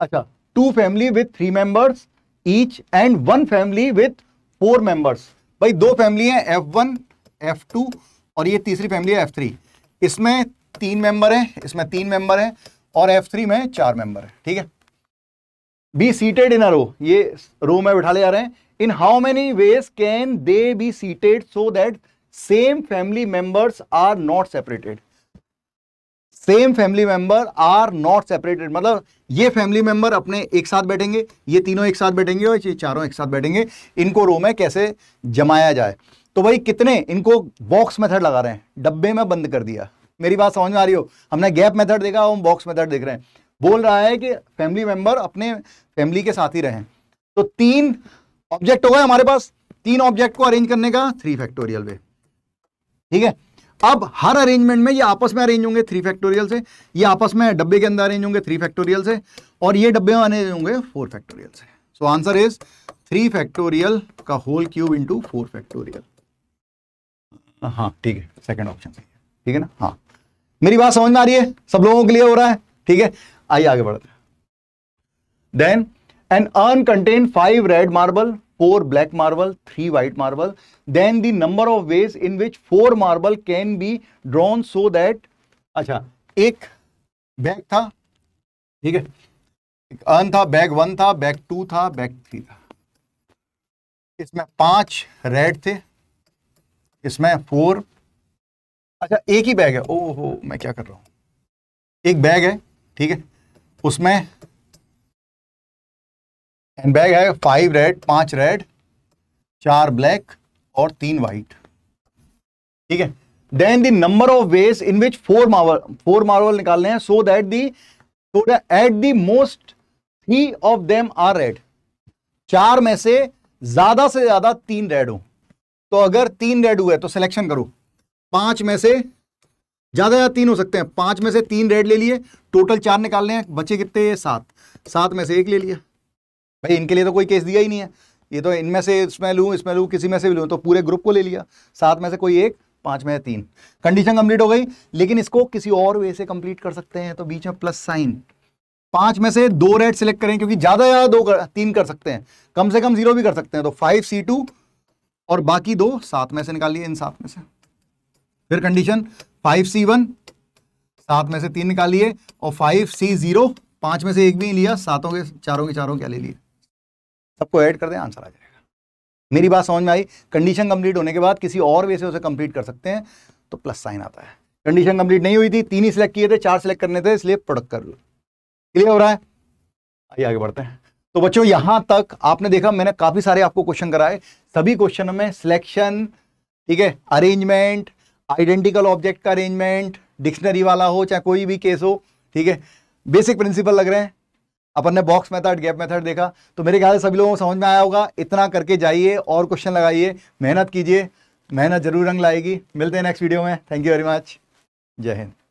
अच्छा two family with three members each and one family with four members भाई दो फैमिली है एफ वन एफ टू और ये तीसरी फैमिली है एफ थ्री इसमें तीन मेंबर हैं इसमें तीन मेंबर हैं और एफ थ्री में चार मेंबर हैं ठीक है बी सीटेड इन अ रो ये रो में बिठा ले जा रहे हैं in how many ways can they be seated so that same family members are not separated same family member are not separated मतलब ये फैमिली मेंबर अपने एक साथ बैठेंगे ये तीनों एक साथ बैठेंगे और ये चारों एक साथ बैठेंगे इनको रो में कैसे जमाया जाए तो भाई कितने इनको बॉक्स मेथड लगा रहे हैं डब्बे में बंद कर दिया मेरी बात समझ में आ रही हो हमने गैप मेथड देखा हम बॉक्स मेथड देख रहे हैं बोल रहा है कि फैमिली मेंबर अपने फैमिली के साथ ही रहे तो तीन ऑब्जेक्ट हो गए हमारे पास तीन ऑब्जेक्ट को अरेंज करने का थ्री फैक्टोरियल वे ठीक है अब हर अरेंजमेंट में ये आपस में अरेंज होंगे थ्री फैक्टोरियल से ये आपस में डब्बे के अंदर अरेंज होंगे थ्री फैक्टोरियल से और ये डब्बे में अरेंज होंगे फोर फैक्टोरियल से so answer is three factorial का whole cube into four factorial हाँ ठीक है सेकेंड ऑप्शन ठीक है ना हाँ मेरी बात समझ में आ रही है सब लोगों के लिए हो रहा है ठीक है आइए आगे बढ़ते हैं then an urn contain five red marble four black marble, three white marble. Then the number of ways in which four marble can be drawn so that अच्छा एक बैग था ठीक है एक अर्न था बैग वन था bag two था bag three था इसमें पांच रेड थे इसमें फोर अच्छा एक ही बैग है ओहो मैं क्या कर रहा हूँ एक बैग है ठीक है उसमें एंड बैग है फाइव रेड पांच रेड चार ब्लैक और तीन वाइट ठीक है then the number of ways in which four marble four marble निकालने हैं so that the so at the most three of them are red चार में से ज्यादा से ज्यादा तीन रेड हो तो अगर तीन रेड हुए तो सिलेक्शन करो पांच में से ज्यादा या तीन हो सकते हैं पांच में से तीन रेड ले लिए टोटल चार निकालने हैं बचे कितने सात सात में से एक ले लिया भाई इनके लिए तो कोई केस दिया ही नहीं है ये तो इनमें से इसमें लूँ इसमें लूँ किसी में से भी लूँ तो पूरे ग्रुप को ले लिया सात में से कोई एक पाँच में तीन कंडीशन कंप्लीट हो गई लेकिन इसको किसी और वे से कंप्लीट कर सकते हैं तो बीच में प्लस साइन पांच में से दो रेड सिलेक्ट करें क्योंकि ज्यादा या दो कर, तीन कर सकते हैं कम से कम जीरो भी कर सकते हैं तो फाइव सी टू और बाकी दो सात में से निकाल लिए इन सात में से फिर कंडीशन फाइव सी वन सात में से तीन निकाल लिए और फाइव सी जीरो पांच में से एक भी लिया सातों के चारों के चारों क्या ले लिए सबको ऐड कर दें आंसर आ जाएगा मेरी बात समझ में आई कंडीशन कंप्लीट होने के बाद किसी और वे से उसे कंप्लीट कर सकते हैं तो प्लस साइन आता है कंडीशन कंप्लीट नहीं हुई थी तीन ही सिलेक्ट किए थे चार सिलेक्ट करने थे इसलिए प्रोडक्ट कर लो क्लियर हो रहा है आइए आगे बढ़ते हैं तो बच्चों यहां तक आपने देखा मैंने काफी सारे आपको क्वेश्चन कराए सभी क्वेश्चन में सिलेक्शन ठीक है अरेंजमेंट आइडेंटिकल ऑब्जेक्ट का अरेंजमेंट डिक्शनरी वाला हो चाहे कोई भी केस हो ठीक है बेसिक प्रिंसिपल लग रहे हैं अपन ने बॉक्स मेथड गैप मेथड देखा तो मेरे ख्याल से सभी लोगों को समझ में आया होगा इतना करके जाइए और क्वेश्चन लगाइए मेहनत कीजिए मेहनत जरूर रंग लाएगी मिलते हैं नेक्स्ट वीडियो में थैंक यू वेरी मच जय हिंद